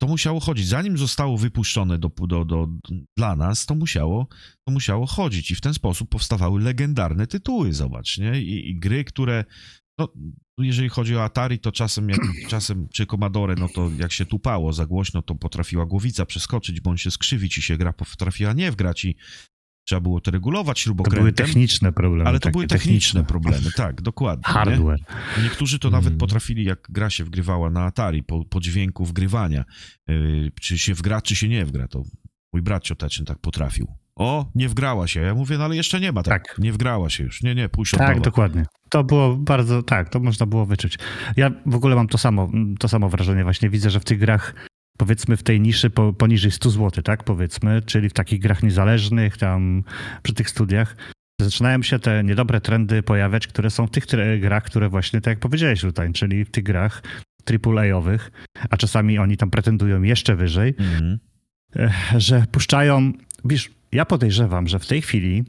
to musiało chodzić. Zanim zostało wypuszczone do, do, do, dla nas, to musiało, to musiało chodzić. I w ten sposób powstawały legendarne tytuły, zobacz, nie? I, i gry, które. No, jeżeli chodzi o Atari, to czasem, jak, czasem czy Commodore, no to jak się tupało za głośno, to potrafiła głowica przeskoczyć, bądź się skrzywić i się gra potrafiła nie wgrać. I Trzeba było to regulować śrubokrętem. To były techniczne problemy. Ale to były techniczne, techniczne, problemy, tak, dokładnie. Hardware. Nie? Niektórzy to hmm. nawet potrafili, jak gra się wgrywała na Atari, po, po dźwięku wgrywania. Yy, czy się wgra, czy się nie wgra. To mój brat cioteczny tak potrafił. O, nie wgrała się. Ja mówię, no ale jeszcze nie ma tak. tak. Nie wgrała się już. Nie, nie, pójść Tak, nowa. dokładnie. To było bardzo, tak, to można było wyczuć. Ja w ogóle mam to samo, to samo wrażenie właśnie. Widzę, że w tych grach powiedzmy w tej niszy po, poniżej 100 zł, tak powiedzmy, czyli w takich grach niezależnych, tam przy tych studiach. Zaczynają się te niedobre trendy pojawiać, które są w tych grach, które właśnie, tak jak powiedziałeś tutaj, czyli w tych grach AAA-owych, a czasami oni tam pretendują jeszcze wyżej, mm -hmm. że puszczają. Wiesz, ja podejrzewam, że w tej chwili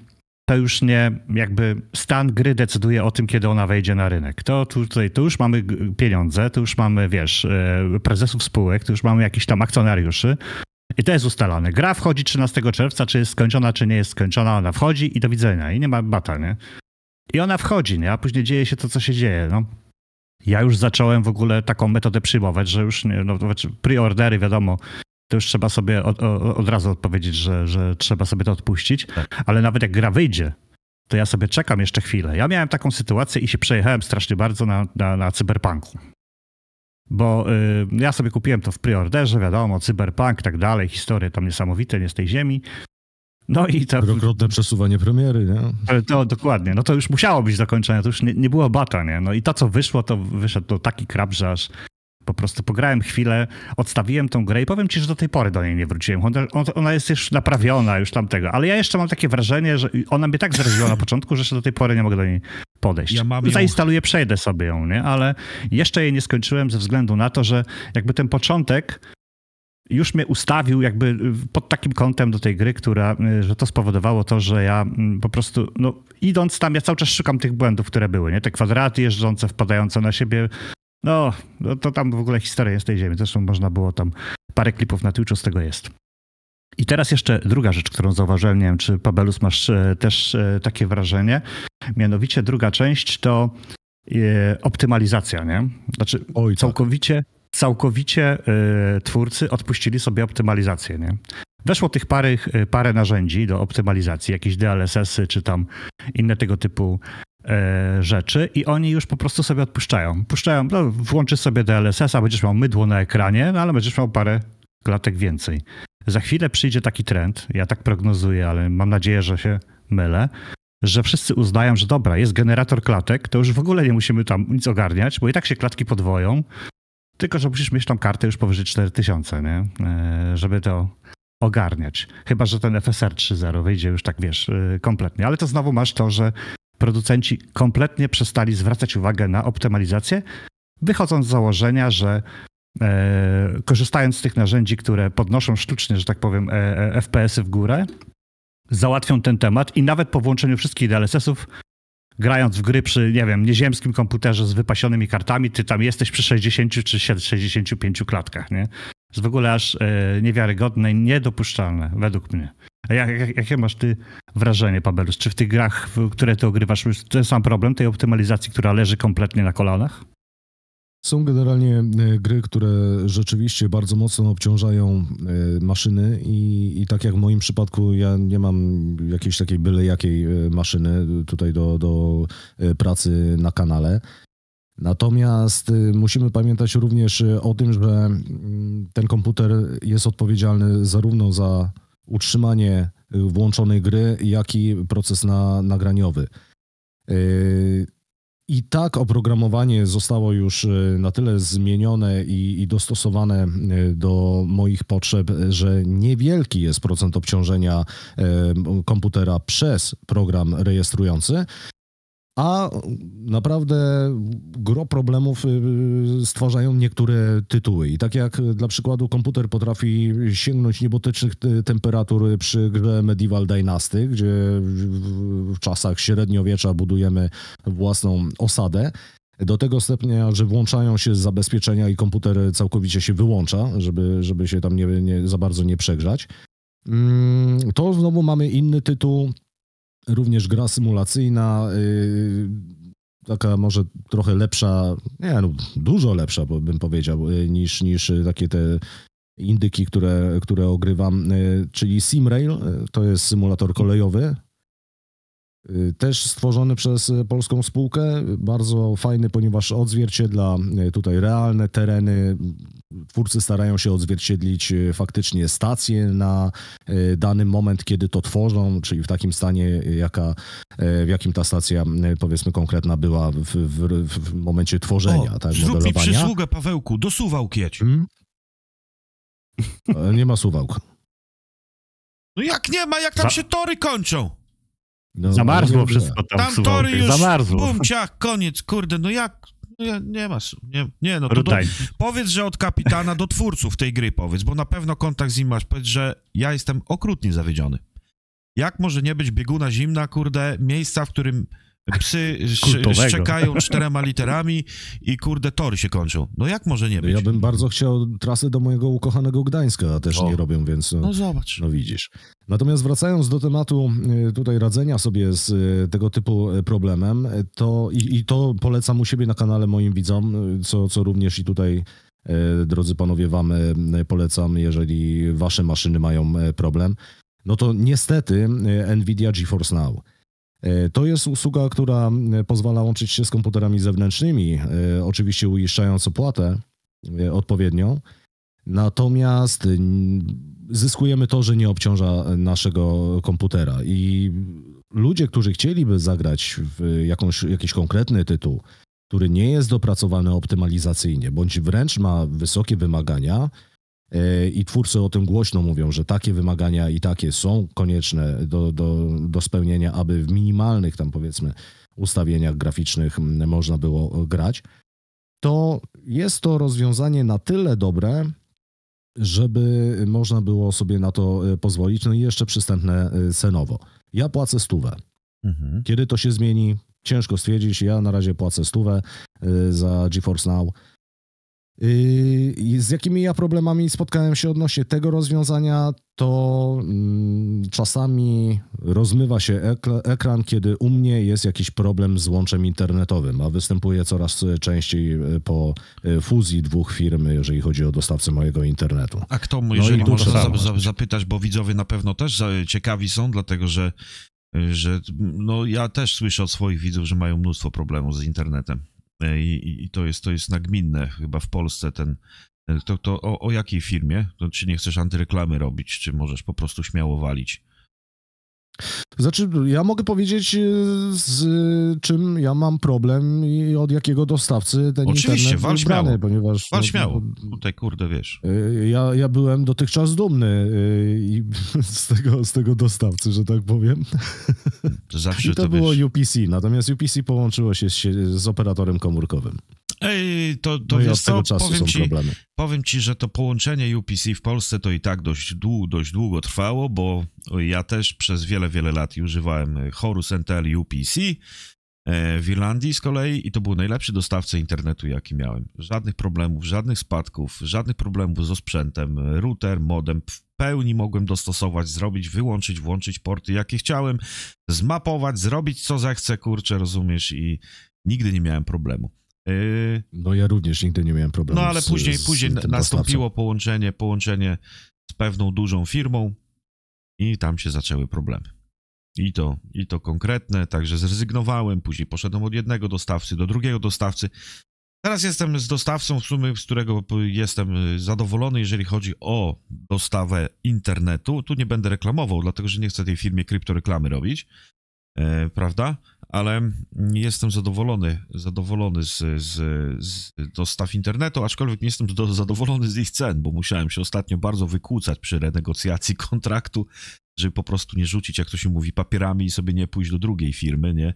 to już nie jakby stan gry decyduje o tym, kiedy ona wejdzie na rynek. To tutaj to już mamy pieniądze, to już mamy, wiesz, e, prezesów spółek, to już mamy jakiś tam akcjonariuszy. I to jest ustalane. Gra wchodzi 13 czerwca, czy jest skończona, czy nie jest skończona. Ona wchodzi i do widzenia. I nie ma bata, nie? I ona wchodzi, nie? A później dzieje się to, co się dzieje, no. Ja już zacząłem w ogóle taką metodę przyjmować, że już, nie, no, to znaczy pre-ordery, wiadomo, to już trzeba sobie od, od razu odpowiedzieć, że, że, trzeba sobie to odpuścić. Tak. Ale nawet jak gra wyjdzie, to ja sobie czekam jeszcze chwilę. Ja miałem taką sytuację i się przejechałem strasznie bardzo na, na, na cyberpunku. Bo y, ja sobie kupiłem to w preorderze, wiadomo, cyberpunk, tak dalej, historie tam niesamowite, nie z tej ziemi. No i to... Wielokrotne przesuwanie premiery, nie? Ale to dokładnie, no to już musiało być zakończenia, to już nie, nie było bata, nie? No i to, co wyszło, to wyszedł to taki krab, że aż po prostu pograłem chwilę, odstawiłem tą grę i powiem ci, że do tej pory do niej nie wróciłem. Ona, ona jest już naprawiona, już tamtego, ale ja jeszcze mam takie wrażenie, że ona mnie tak zraziła na początku, że jeszcze do tej pory nie mogę do niej podejść. Ja mam. Zainstaluję, przejdę sobie ją, nie? ale jeszcze jej nie skończyłem ze względu na to, że jakby ten początek już mnie ustawił jakby pod takim kątem do tej gry, która, y, że to spowodowało to, że ja mm, po prostu, no idąc tam, ja cały czas szukam tych błędów, które były, nie? Te kwadraty jeżdżące, wpadające na siebie, no, no, to tam w ogóle historia jest tej ziemi. Zresztą można było tam parę klipów na Twitchu z tego jest. I teraz jeszcze druga rzecz, którą zauważyłem, nie wiem, czy Pabelus masz e, też e, takie wrażenie. Mianowicie druga część to e, optymalizacja, nie? Znaczy Oj, tak. całkowicie, całkowicie twórcy odpuścili sobie optymalizację, nie? Weszło tych parę, parę narzędzi do optymalizacji, jakieś DLSS-y czy tam inne tego typu E, rzeczy i oni już po prostu sobie odpuszczają. Puszczają, no, włączysz sobie DLSS-a, będziesz miał mydło na ekranie, no, ale będziesz miał parę klatek więcej. Za chwilę przyjdzie taki trend, ja tak prognozuję, ale mam nadzieję, że się mylę, że wszyscy uznają, że dobra, jest generator klatek, to już w ogóle nie musimy tam nic ogarniać, bo i tak się klatki podwoją, tylko że musisz mieć tam kartę już powyżej 4000, nie? E, żeby to ogarniać. Chyba, że ten FSR 3.0 wyjdzie już tak, wiesz, e, kompletnie. Ale to znowu masz to, że producenci kompletnie przestali zwracać uwagę na optymalizację, wychodząc z założenia, że e, korzystając z tych narzędzi, które podnoszą sztucznie, że tak powiem, e, e, FPS-y w górę, załatwią ten temat i nawet po włączeniu wszystkich DLSS-ów, grając w gry przy, nie wiem, nieziemskim komputerze z wypasionymi kartami, ty tam jesteś przy 60 czy 65 klatkach, nie? Jest w ogóle aż e, niewiarygodne i niedopuszczalne, według mnie. Jak, jakie masz ty wrażenie, Pabelus? Czy w tych grach, w które ty ogrywasz, jest ten sam problem tej optymalizacji, która leży kompletnie na kolanach? Są generalnie e, gry, które rzeczywiście bardzo mocno obciążają e, maszyny i, i tak jak w moim przypadku ja nie mam jakiejś takiej byle jakiej e, maszyny tutaj do, do pracy na kanale. Natomiast musimy pamiętać również o tym, że mm, ten komputer jest odpowiedzialny zarówno za utrzymanie y, włączonej gry, jak i proces na, nagraniowy. Y, I tak oprogramowanie zostało już y, na tyle zmienione i, i, dostosowane do moich potrzeb, że niewielki jest procent obciążenia komputera przez program rejestrujący a naprawdę gro problemów y, y, stwarzają niektóre tytuły. I tak jak y, dla przykładu komputer potrafi sięgnąć niebotycznych temperatur przy grze Medieval Dynasty, gdzie w czasach średniowiecza budujemy własną osadę, do tego stopnia, że włączają się zabezpieczenia i komputer całkowicie się wyłącza, żeby, żeby się tam nie, nie za bardzo nie przegrzać. Mm, to znowu mamy inny tytuł, również gra symulacyjna, y, taka może trochę lepsza, nie, no, dużo lepsza bym powiedział, y, niż, niż takie te indyki, które, które ogrywam, y, czyli SimRail, to jest symulator kolejowy, Y, też stworzony przez y, polską spółkę, bardzo fajny, ponieważ odzwierciedla y, tutaj realne tereny. Twórcy starają się odzwierciedlić faktycznie stacje na dany moment, kiedy to tworzą, czyli w takim stanie, jaka, w jakim ta stacja powiedzmy konkretna była w, w, w momencie tworzenia. O, tak, zrób mi przysługę, Pawełku, do suwałk jedź. Hmm? E, nie ma suwałk. No jak nie ma, jak tam Za... się tory kończą? No, Zamarzło no, no. wszystko tam. Tam tory już, Zamarzło. bum, ciach, koniec, kurde, no jak, no nie, nie masz. Nie, nie no to do, powiedz, że od kapitana do twórców tej gry powiedz, bo na pewno kontakt z nim masz. Powiedz, że ja jestem okrutnie zawiedziony. Jak może nie być bieguna zimna, kurde, miejsca, w którym psy szczekają czterema literami i kurde, tory się kończą. No jak może nie być? Ja bym bardzo chciał trasy do mojego ukochanego Gdańska, a też o. nie robią, więc... No, no zobacz. No widzisz. Natomiast wracając do tematu y, tutaj radzenia sobie z y, tego typu y, problemem, to i, i to polecam u siebie na kanale moim widzom, co, co również i tutaj drodzy panowie, wam polecam, jeżeli wasze maszyny mają problem, no to niestety Nvidia GeForce Now. E, to jest usługa, która e, pozwala łączyć się z komputerami zewnętrznymi, e, oczywiście uiszczając opłatę odpowiednią. Natomiast zyskujemy to, że nie obciąża naszego komputera i ludzie, którzy chcieliby zagrać w jakąś, jakiś konkretny tytuł, który nie jest dopracowany optymalizacyjnie, bądź wręcz ma wysokie wymagania, E, I twórcy o tym głośno mówią, że takie wymagania i takie są konieczne do, do, do spełnienia, aby w minimalnych tam powiedzmy ustawieniach graficznych można było grać. To jest to rozwiązanie na tyle dobre, żeby można było sobie na to e, pozwolić, no i jeszcze przystępne e, cenowo. Ja płacę stówę. Mhm. Kiedy to się zmieni? Ciężko stwierdzić. Ja na razie płacę stówę za GeForce Now Yy, z jakimi ja problemami spotkałem się odnośnie tego rozwiązania, to mm, czasami rozmywa się ekran, kiedy u mnie jest jakiś problem z łączem internetowym, a występuje coraz e, częściej e, po e, fuzji dwóch firm, jeżeli chodzi o dostawcę mojego internetu. A kto mu, no jeżeli można zapytać, bo widzowie na pewno też ciekawi są, dlatego że, że no ja też słyszę od swoich widzów, że mają mnóstwo problemów z internetem. E, I, i to, jest, to jest nagminne chyba w Polsce ten. E, to, to o, o jakiej firmie? To, czy nie chcesz antyreklamy robić, czy możesz po prostu śmiało walić? Znaczy, ja mogę powiedzieć, y, z czym ja mam problem i od jakiego dostawcy ten Oczywiście, internet wal śmiało. ponieważ, wal no, śmiało. No, no, Tutaj, kurde, wiesz. Y, ja, ja byłem dotychczas dumny y, i, z, tego, z tego dostawcy, że tak powiem. Zawsze I to, to było wiesz. UPC, natomiast UPC połączyło się z, z operatorem komórkowym. Ej, to, to no wiesz co, powiem ci, problemy. Powiem ci, że to połączenie UPC w Polsce to i tak dość, dość długo trwało, bo ja też przez wiele, wiele lat używałem Horus NTL UPC e, w Irlandii z kolei i to był najlepszy dostawca internetu, jaki miałem. Żadnych problemów, żadnych spadków, żadnych problemów ze sprzętem, router, modem. W pełni mogłem dostosować, zrobić, wyłączyć, włączyć porty, jakie chciałem, zmapować, zrobić co zechcę, kurczę, rozumiesz, i nigdy nie miałem problemu. Yy, no ja również nigdy nie miałem problemu. No ale później, z, później nastąpiło połączenie, połączenie z pewną dużą firmą i tam się zaczęły problemy. I to, I to konkretne, także zrezygnowałem, później poszedłem od jednego dostawcy do drugiego dostawcy. Teraz jestem z dostawcą w sumie, z którego jestem y, zadowolony, jeżeli chodzi o dostawę internetu. Tu nie będę reklamował, dlatego że nie chcę tej firmie kryptoreklamy robić. E, prawda? Ale jestem zadowolony, zadowolony z, z, z dostaw internetu, aczkolwiek nie jestem do, zadowolony z ich cen, bo musiałem się ostatnio bardzo wykłócać przy renegocjacji kontraktu, żeby po prostu nie rzucić, jak to się mówi, papierami i sobie nie pójść do drugiej firmy, nie?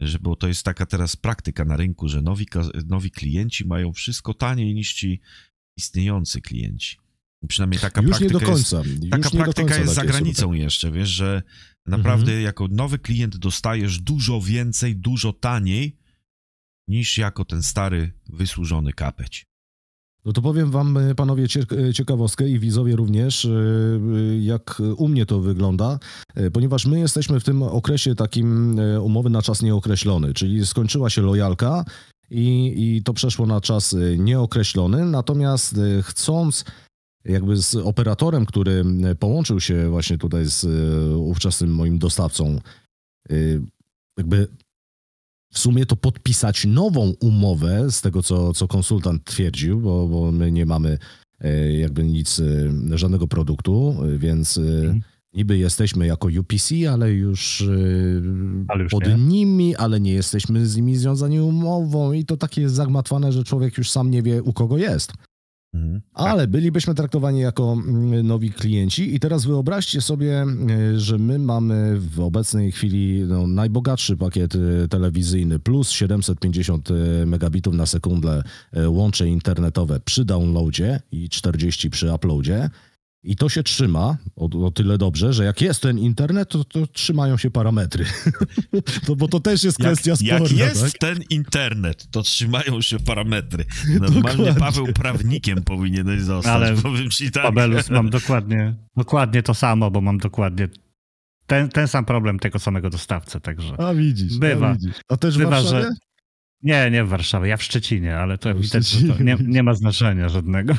Że, bo to jest taka teraz praktyka na rynku, że nowi, nowi klienci mają wszystko taniej niż ci istniejący klienci. Przynajmniej taka Już praktyka nie do końca. jest, Już taka praktyka jest za granicą jeszcze, wiesz, że naprawdę mhm. jako nowy klient dostajesz dużo więcej, dużo taniej niż jako ten stary wysłużony kapeć. No to powiem wam, e, panowie, e, ciekawostkę i widzowie również, e, jak u mnie to wygląda, ponieważ my jesteśmy w tym okresie takim umowy na czas nieokreślony, czyli skończyła się lojalka i, i to przeszło na czas nieokreślony, natomiast chcąc jakby z operatorem, który e, połączył się właśnie tutaj z e, ówczesnym moim dostawcą, e, jakby w sumie to podpisać nową umowę z tego, co, co konsultant twierdził, bo, bo my nie mamy jakby nic, żadnego produktu, więc mhm. niby jesteśmy jako UPC, ale już, ale już pod nie. nimi, ale nie jesteśmy z nimi związani umową i to takie jest zagmatwane, że człowiek już sam nie wie, u kogo jest. Mhm. Ale tak. bylibyśmy traktowani jako mm, nowi klienci i teraz wyobraźcie sobie, e, że my mamy w obecnej chwili no, najbogatszy pakiet e, telewizyjny plus 750 e, megabitów na sekundę łącze internetowe przy downloadzie i 40 przy uploadzie. I to się trzyma o, o, tyle dobrze, że jak jest ten internet, to, to trzymają się parametry. To no bo to też jest kwestia jak, sporna. Jak jest tak? ten internet, to trzymają się parametry. Normalnie Paweł prawnikiem powinieneś zostać, Ale powiem ci tak. Pabelus, mam dokładnie, dokładnie to samo, bo mam dokładnie ten, ten sam problem tego samego dostawcę, także. A widzisz. Bywa. A, widzisz. a też bywa, Warszawie? że nie, nie w Warszawie, ja w Szczecinie, ale to, w widać, to nie, nie ma znaczenia żadnego.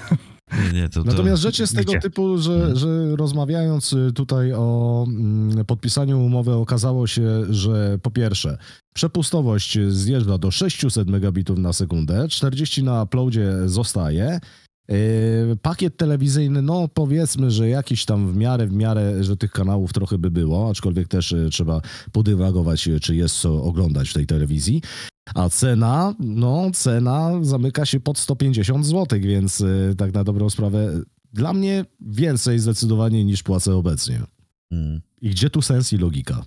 Nie, nie, to, to... Natomiast rzecz jest tego Gdzie? typu, że, mhm. że rozmawiając tutaj o mm, podpisaniu umowy okazało się, że po pierwsze przepustowość zjeżdża do 600 megabitów na sekundę, 40 na uploadzie zostaje, Yy, pakiet telewizyjny, no powiedzmy, że jakiś tam w miarę, w miarę, że tych kanałów trochę by było, aczkolwiek też y, trzeba podywagować, y, czy jest co oglądać w tej telewizji. A cena, no cena zamyka się pod 150 zł, więc y, tak na dobrą sprawę dla mnie więcej zdecydowanie niż płacę obecnie. Hmm. I gdzie tu sens i logika?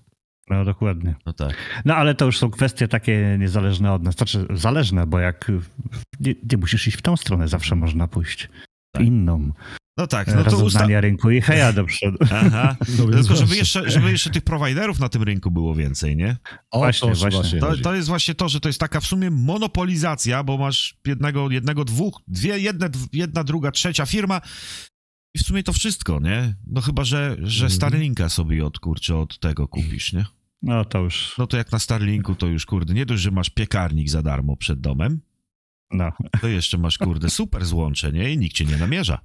No dokładnie. No, tak. no ale to już są kwestie takie niezależne od nas. Znaczy zależne, bo jak nie, nie, musisz iść w tą stronę, zawsze można pójść tak. inną. No tak, e, no to usta... rynku i heja do przodu. Aha. Tylko żeby jeszcze, żeby jeszcze tych prowajderów na tym rynku było więcej, nie? O, właśnie, to, właśnie. To, to, jest właśnie to, że to jest taka w sumie monopolizacja, bo masz jednego, jednego dwóch, dwie, jedna, jedna druga, trzecia firma i w sumie to wszystko, nie? No chyba, że, że mhm. Starlinka sobie od, kurczę, od tego kupisz, nie? No to już. No to jak na Starlinku, to już kurde, nie dość, że masz piekarnik za darmo przed domem, no. To jeszcze masz, kurde, super złączenie i nikt cię nie namierza.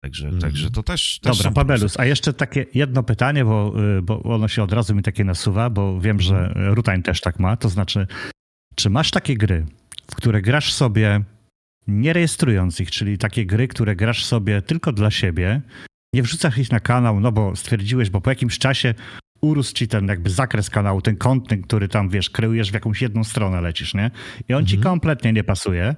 Także, mm. także to też. też Dobra, Pabelus, a jeszcze takie jedno pytanie, bo, y, bo ono się od razu mi takie nasuwa, bo wiem, że mhm. Rutań też tak ma. To znaczy, czy masz takie gry, w które grasz sobie nie rejestrując ich, czyli takie gry, które grasz sobie tylko dla siebie, nie wrzucasz ich na kanał, no bo stwierdziłeś, bo po jakimś czasie urósł ci ten jakby zakres kanału, ten kontent, który tam wiesz, kreujesz w jakąś jedną stronę lecisz, nie? I on mhm. ci kompletnie nie pasuje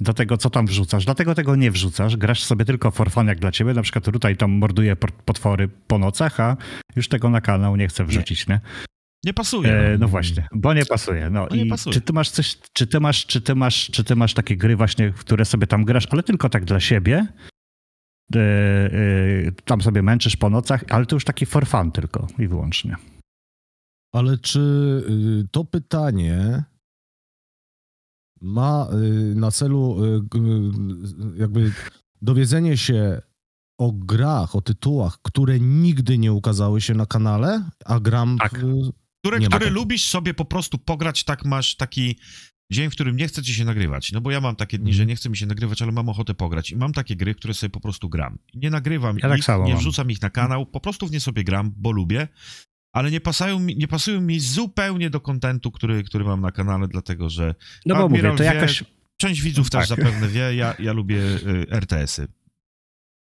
do tego, co tam wrzucasz. Dlatego tego nie wrzucasz. Grasz sobie tylko for fun, jak dla ciebie. Na przykład tutaj tam morduje potwory po nocach, a już tego na kanał nie chcę wrzucić, nie? nie? Nie pasuje. No. E, no właśnie, bo nie pasuje. No, no i pasuje. czy ty masz coś, czy ty masz, czy ty masz, czy ty masz takie gry właśnie, w które sobie tam grasz, ale tylko tak dla siebie, E, e, tam sobie męczysz po nocach, ale to już taki for fun tylko i wyłącznie. Ale czy y, to pytanie ma y, na celu y, jakby dowiedzenie się o grach, o tytułach, które nigdy nie ukazały się na kanale, a gram... Tak. W... Które, które lubisz sobie po prostu pograć, tak masz taki Dzień, w którym nie chcecie się nagrywać. No bo ja mam takie dni, że mhm. nie chce mi się nagrywać, ale mam ochotę pograć. I mam takie gry, które sobie po prostu gram. Nie nagrywam ja tak ich, tak nie mam. wrzucam ich na kanał, po prostu w nie sobie gram, bo lubię. Ale nie, mi, nie pasują mi zupełnie do kontentu, który, który mam na kanale, dlatego że. No bo mówię, to wie, jakaś. Część widzów no, też tak. zapewne wie, ja, ja lubię y, RTS-y.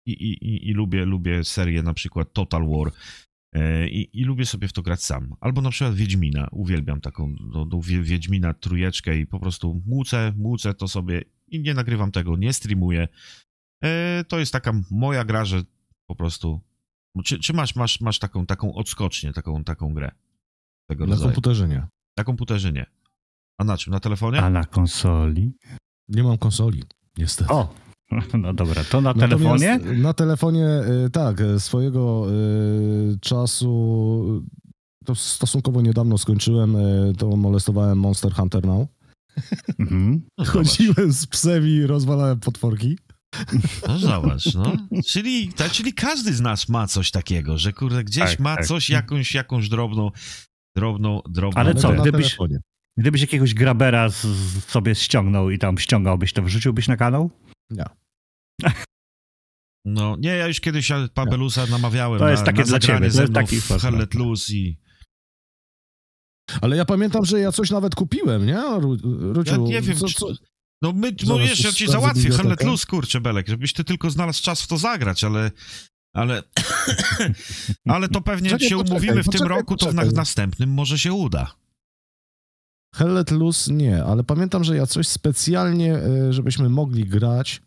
I, i, i, I lubię, lubię serię na przykład Total War E, I, I, lubię sobie w to grać sam. Albo na przykład Wiedźmina. Uwielbiam taką do, no, do Wiedźmina trójeczkę i po prostu młócę, młócę to sobie i nie nagrywam tego, nie streamuję. E, to jest taka moja gra, że po prostu... No, czy, czy masz, masz, masz taką, taką odskocznię, taką, taką grę? Tego na rodzaju? komputerze nie. Na komputerze nie. A na czym? Na telefonie? A na konsoli? Nie mam konsoli, niestety. O, No dobra, to na telefonie? na telefonie, y, tak, y, swojego y, czasu to stosunkowo niedawno skończyłem, to molestowałem Monster Hunter Now. Mhm. Chodziłem z psem i rozwalałem potworki. No zobacz, no. Czyli, ta czyli każdy z nas ma coś takiego, że kurde, gdzieś tak, ma tak. coś, jakąś, jakąś drobną, drobną, drobną... Ale co, gdybyś, gdybyś jakiegoś grabera z, z sobie ściągnął i tam ściągałbyś, to wrzuciłbyś na kanał? Nie. No, nie, ja już kiedyś Pabelusa namawiałem to jest na, takie na dla ciebie, Ze jest taki w no. Hellet Loose i... Ale ja pamiętam, że ja coś nawet kupiłem, nie? Ru ja nie wiem, co, co... No my, no jeszcze ja ci załatwię, Hellet kurczę, Belek, żebyś ty tylko znalazł czas w to zagrać, ale... Ale, ale to pewnie Czekaj, się poczekaj, umówimy w tym roku, poczekaj. to w następnym może się uda. Hellet Luz nie, ale pamiętam, że ja coś specjalnie, e, żebyśmy mogli grać,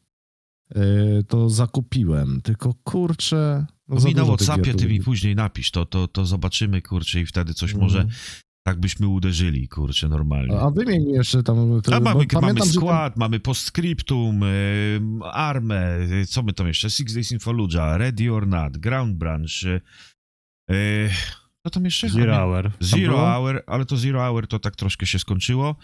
Y, to zakupiłem. Tylko kurczę. No mi Whatsappie ty mi później napisz, to, to, to zobaczymy, kurczę, i wtedy coś mm. może tak byśmy uderzyli, kurczę, normalnie. A wymień jeszcze tam... To, A mamy, pamiętam, mamy skład, tam... mamy postscriptum, y, armę, y, co my tam jeszcze, Six Days in Fallujah, Ready or Not, Ground Branch, y, no tam jeszcze... Zero Hour. Zero Hour, ale to Zero Hour to tak troszkę się skończyło.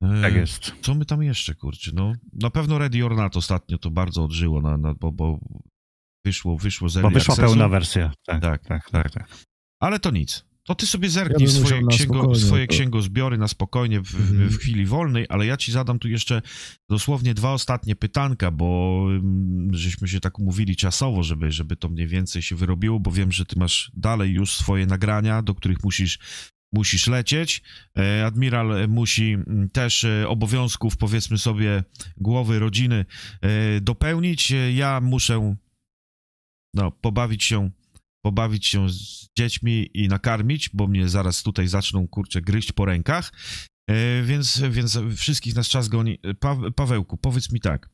Tak jest. Co my tam jeszcze, kurczę? No, na pewno Ready or Not ostatnio to bardzo odżyło, na, na, bo, bo wyszło, wyszło z Bo wyszła pełna wersja. Tak tak. tak tak, tak, Ale to nic. To ty sobie zerknij ja swoje, księgo, swoje księgozbiory na spokojnie w, mhm. w, chwili wolnej, ale ja ci zadam tu jeszcze dosłownie dwa ostatnie pytanka, bo mm, żeśmy się tak umówili czasowo, żeby, żeby to mniej więcej się wyrobiło, bo wiem, że ty masz dalej już swoje nagrania, do których musisz musisz lecieć. E, admiral musi mm, też e, obowiązków, powiedzmy sobie, głowy, rodziny e, dopełnić. Ja muszę no, pobawić się pobawić się z dziećmi i nakarmić, bo mnie zaraz tutaj zaczną, kurczę, gryźć po rękach. E, więc, więc wszystkich nas czas goni. Pa, Pawełku, powiedz mi tak.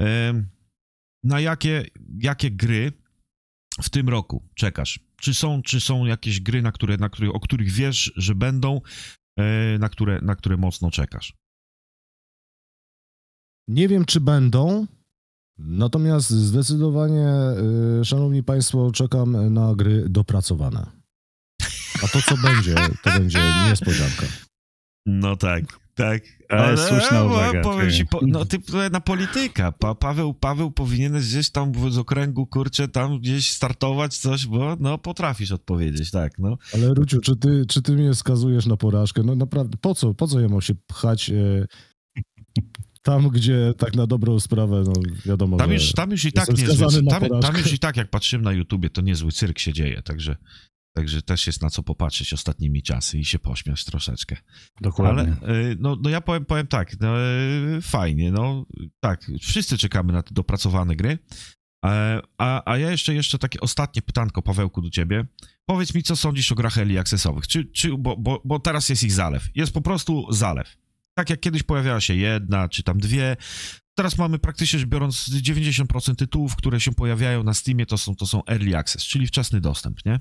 E, na jakie, jakie gry w tym roku czekasz? Czy są, czy są jakieś gry, na które, na które, o których wiesz, że będą, e, na które, na które mocno czekasz? Nie wiem, czy będą. Natomiast zdecydowanie, e, szanowni państwo, czekam na gry dopracowane. A to, co będzie, to będzie niespodzianka. No tak, tak. Ale, słuszna uwaga. Powiem ci, po, no ty na polityka. Pa, Paweł, Paweł powinieneś gdzieś tam z okręgu, kurczę, tam gdzieś startować coś, bo no potrafisz odpowiedzieć, tak, no. Ale Ruciu, czy ty, czy ty mnie skazujesz na porażkę? No naprawdę, po co, po co ja mam się pchać... E tam, gdzie tak na dobrą sprawę, no wiadomo. Tam już, tam już i tak niezły, tam, tam, już i tak jak patrzyłem na YouTubie, to niezły cyrk się dzieje, także Także też jest na co popatrzeć ostatnimi czasy i się pośmiać troszeczkę. Dokładnie. Ale y, no, no ja powiem, powiem tak, no, y, fajnie, no tak, wszyscy czekamy na te dopracowane gry. E, a, a ja jeszcze, jeszcze takie ostatnie pytanko, Pawełku, do ciebie. Powiedz mi, co sądzisz o grach early accessowych, czy, czy, bo, bo, bo teraz jest ich zalew. Jest po prostu zalew. Tak jak kiedyś pojawiała się jedna, czy tam dwie, teraz mamy praktycznie rzecz biorąc 90% tytułów, które się pojawiają na Steamie, to są, to są early access, czyli wczesny dostęp, nie?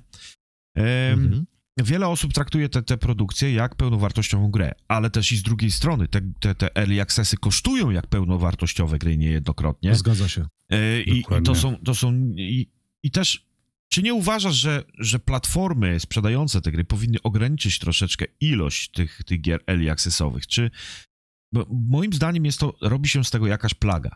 Mhm. Wiele osób traktuje te, te produkcje jak pełnowartościową grę, ale też i z drugiej strony te, te, te early accessy kosztują jak pełnowartościowe gry niejednokrotnie. Zgadza się. E, I, i to są, to są i, i też czy nie uważasz, że, że platformy sprzedające te gry powinny ograniczyć troszeczkę ilość tych, tych gier early accessowych? Czy, bo moim zdaniem jest to, robi się z tego jakaś plaga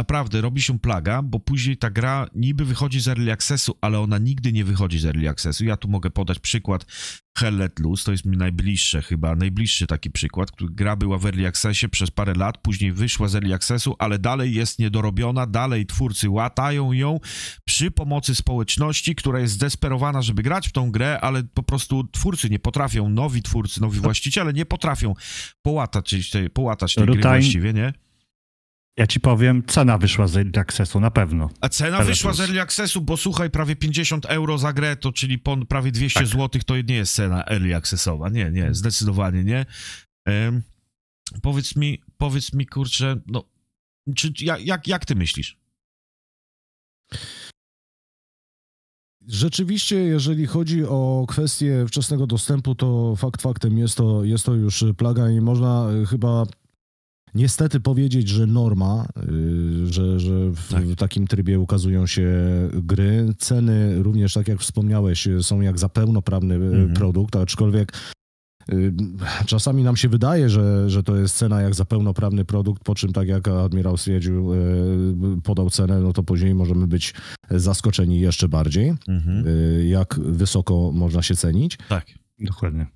naprawdę robi się plaga, bo później ta gra niby wychodzi z early accessu, ale ona nigdy nie wychodzi z early accessu. Ja tu mogę podać przykład Hell Let Loose, to jest mi najbliższe chyba, najbliższy taki przykład. Gra była w early accessie przez parę lat, później wyszła z early accessu, ale dalej jest niedorobiona, dalej twórcy łatają ją przy pomocy społeczności, która jest zdesperowana, żeby grać w tą grę, ale po prostu twórcy nie potrafią, nowi twórcy, nowi właściciele nie potrafią połatać, połatać tej gry właściwie, nie? Ja ci powiem, cena wyszła z Early Accessu, na pewno. A cena wyszła plus. z Early Accessu, bo słuchaj, prawie 50 euro za grę, to czyli pon, prawie 200 tak. zł, to nie jest cena Early Accessowa. Nie, nie, mhm. zdecydowanie nie. Um, powiedz mi, powiedz mi, kurczę, no, czy, jak, jak, jak ty myślisz? Rzeczywiście, jeżeli chodzi o kwestię wczesnego dostępu, to fakt faktem jest to, jest to już plaga i można chyba Niestety powiedzieć, że norma, y, że, że w tak. takim trybie ukazują się gry. Ceny również, tak jak wspomniałeś, są jak za pełnoprawny y, mhm. produkt, aczkolwiek y, Czasami nam się wydaje, że, że to jest cena jak za pełnoprawny produkt, po czym tak jak admirał stwierdził, podał cenę, no to później możemy być zaskoczeni jeszcze bardziej, mhm. jak wysoko można się cenić. Tak, dokładnie.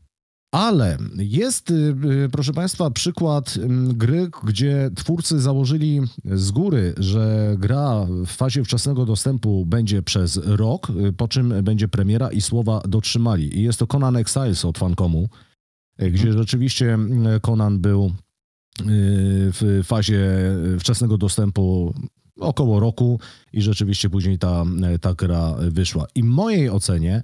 Ale jest, y, y, proszę Państwa, przykład mm, gry, gdzie twórcy założyli z góry, że gra w fazie wczesnego dostępu będzie przez rok, y, po czym będzie premiera i słowa dotrzymali. I jest to Conan Exiles od Fancomu, gdzie mhm. rzeczywiście mm, Conan był w fazie wczesnego dostępu około roku i rzeczywiście później ta, ta gra wyszła. I mojej ocenie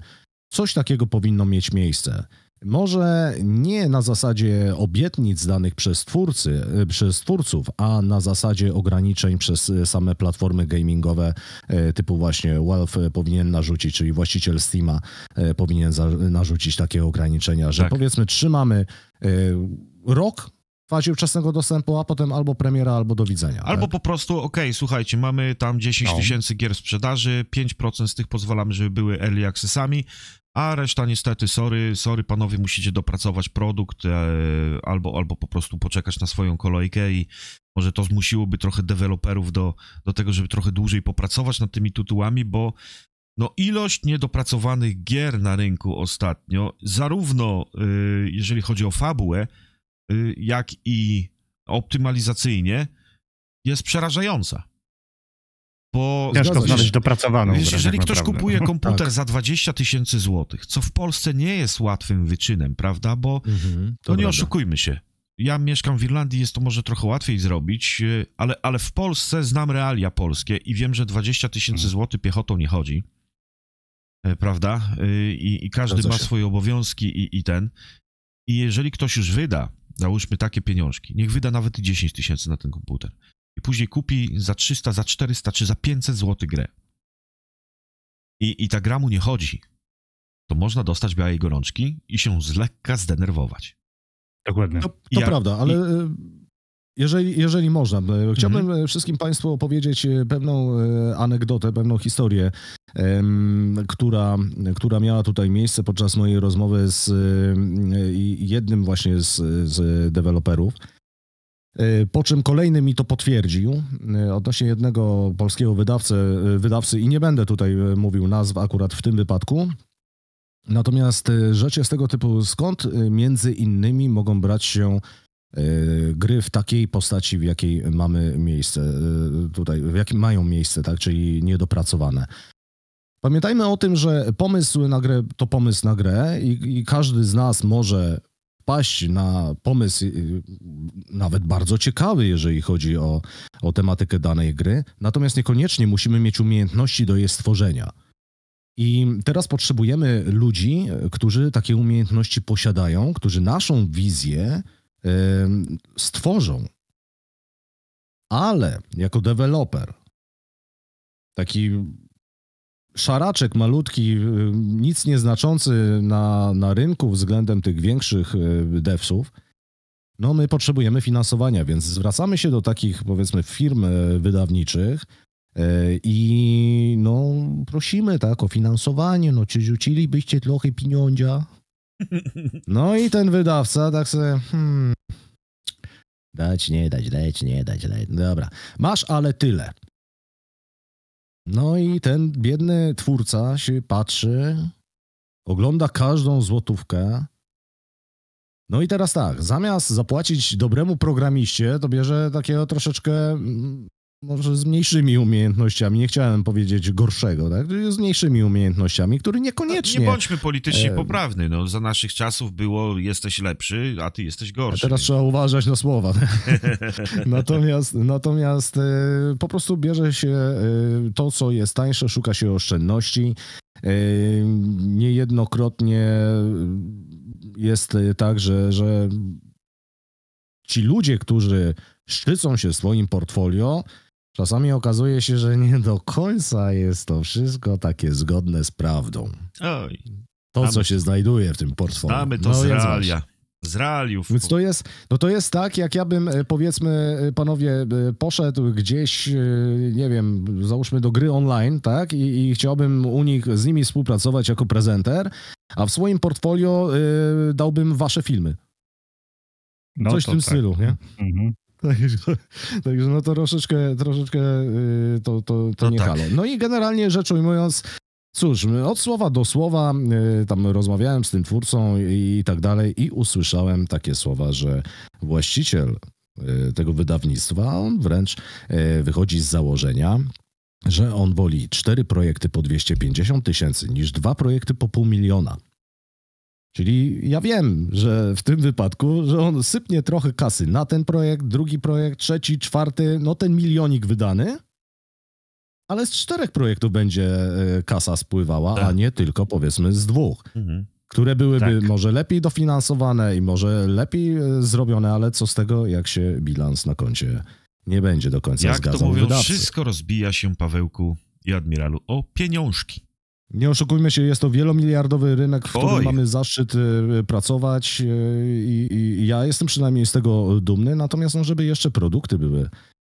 coś takiego powinno mieć miejsce. Może nie na zasadzie obietnic danych przez, twórcy, y, przez twórców, a na zasadzie ograniczeń przez y, same platformy gamingowe y, typu właśnie Wealth powinien narzucić, czyli właściciel Steama powinien narzucić takie ograniczenia, że tak. powiedzmy trzymamy rok fazie wczesnego dostępu, a potem albo premiera, albo do widzenia. Albo tak? po prostu, okej, okay, słuchajcie, mamy tam 10 no. tysięcy no. gier sprzedaży, 5% z tych pozwalamy, żeby były early accessami, a reszta niestety, sorry, sorry panowie, musicie dopracować produkt e, albo, albo po prostu poczekać na swoją kolejkę i może to zmusiłoby trochę deweloperów do, do tego, żeby trochę dłużej popracować nad tymi tytułami, bo no ilość niedopracowanych gier na rynku ostatnio, zarówno y, jeżeli chodzi o fabułę, Y, jak i optymalizacyjnie jest przerażająca. Bo Ciężko znaleźć wiesz, dopracowaną. Wiesz, jeżeli tak ktoś naprawdę. kupuje tak. komputer tak. za 20 tysięcy złotych, co w Polsce nie jest łatwym wyczynem, prawda? Bo mhm, no nie prawda. oszukujmy się. Ja mieszkam w Irlandii, jest to może trochę łatwiej zrobić, y, ale, ale w Polsce znam realia polskie i wiem, że 20 tysięcy mhm. złotych piechotą nie chodzi. Y, prawda? I, i każdy ma swoje obowiązki i, i ten. I jeżeli ktoś już wyda załóżmy takie pieniążki, niech wyda nawet 10 tysięcy na ten komputer i później kupi za 300, za 400 czy za 500 zł grę i, i ta gra mu nie chodzi, to można dostać białej gorączki i się z lekka zdenerwować. Dokładnie. To, to prawda, ale... I, y, jeżeli, jeżeli można, e, chciałbym mhm. E, wszystkim Państwu opowiedzieć e, pewną anegdotę, pewną historię, która, która miała tutaj miejsce podczas mojej rozmowy z jednym właśnie z, z deweloperów. Po czym kolejny mi to potwierdził odnośnie jednego polskiego wydawcy, wydawcy i nie będę tutaj mówił nazw akurat w tym wypadku. Natomiast rzeczy z tego typu, skąd między innymi mogą brać się E, gry w takiej postaci, w jakiej mamy miejsce, e, tutaj, w jakim mają miejsce, tak, czyli niedopracowane. Pamiętajmy o tym, że pomysł na grę to pomysł na grę i, i każdy z nas może paść na pomysł e, nawet bardzo ciekawy, jeżeli chodzi o, o tematykę danej gry, natomiast niekoniecznie musimy mieć umiejętności do jej stworzenia. I teraz potrzebujemy ludzi, którzy takie umiejętności posiadają, którzy naszą wizję stworzą. Ale jako deweloper, taki szaraczek malutki, nic nieznaczący na, na rynku względem tych większych y, devsów, no my potrzebujemy finansowania, więc zwracamy się do takich powiedzmy firm y, wydawniczych y, i no prosimy tak o finansowanie, no czy rzucilibyście trochę pieniądza? No i ten wydawca tak sobie... Hmm, dać, nie dać, dać, nie dać, dać. No dobra, masz ale tyle. No i ten biedny twórca się patrzy, ogląda każdą złotówkę. No i teraz tak, zamiast zapłacić dobremu programiście, to bierze takiego troszeczkę mm, może z mniejszymi umiejętnościami, nie chciałem powiedzieć gorszego, tak? z mniejszymi umiejętnościami, który niekoniecznie... No, nie bądźmy politycznie e... poprawny, no, za naszych czasów było jesteś lepszy, a ty jesteś gorszy. A teraz trzeba uważać na słowa. Tak? natomiast natomiast e, po prostu bierze się e, to, co jest tańsze, szuka się oszczędności. E, niejednokrotnie jest tak, że, że ci ludzie, którzy szczycą się swoim portfolio, Czasami okazuje się, że nie do końca jest to wszystko takie zgodne z prawdą. Oj. To, co się znajduje w tym portfolio. Damy to no, z realia. Z realiów. Więc to jest, no to jest tak, jak ja bym, e, powiedzmy, e, panowie, e, poszedł gdzieś, nie wiem, załóżmy do gry online, tak, i, i chciałbym u nich, z nimi współpracować jako prezenter, a w swoim portfolio y, dałbym wasze filmy. No Coś w tym tak. stylu, nie? Mhm. Także, także no to troszeczkę, troszeczkę y, to, to, to no nie tak. halo. No i generalnie rzecz ujmując, Cóż, od słowa do słowa, y, tam rozmawiałem z tym twórcą i tak dalej, i usłyszałem takie słowa, że właściciel y, tego wydawnictwa, on wręcz wychodzi z założenia, że on woli cztery projekty po 250 tysięcy niż dwa projekty po pół miliona. Czyli ja wiem, że w tym wypadku, że on sypnie trochę kasy na ten projekt, drugi projekt, trzeci, czwarty, no ten milionik wydany, ale z czterech projektów będzie e, kasa spływała, tak. a nie tylko powiedzmy z dwóch, mhm. które byłyby tak. może lepiej dofinansowane i może lepiej e, zrobione, ale co z tego, jak się bilans na koncie nie będzie do końca jak zgadzał. Jak to mówią, wydawcy. wszystko rozbija się, Pawełku i Admiralu, o pieniążki. Nie oszukujmy się, jest to wielomiliardowy rynek, w Oj. którym mamy zaszczyt e, pracować e, i, i, ja jestem przynajmniej z tego dumny, natomiast no, żeby jeszcze produkty były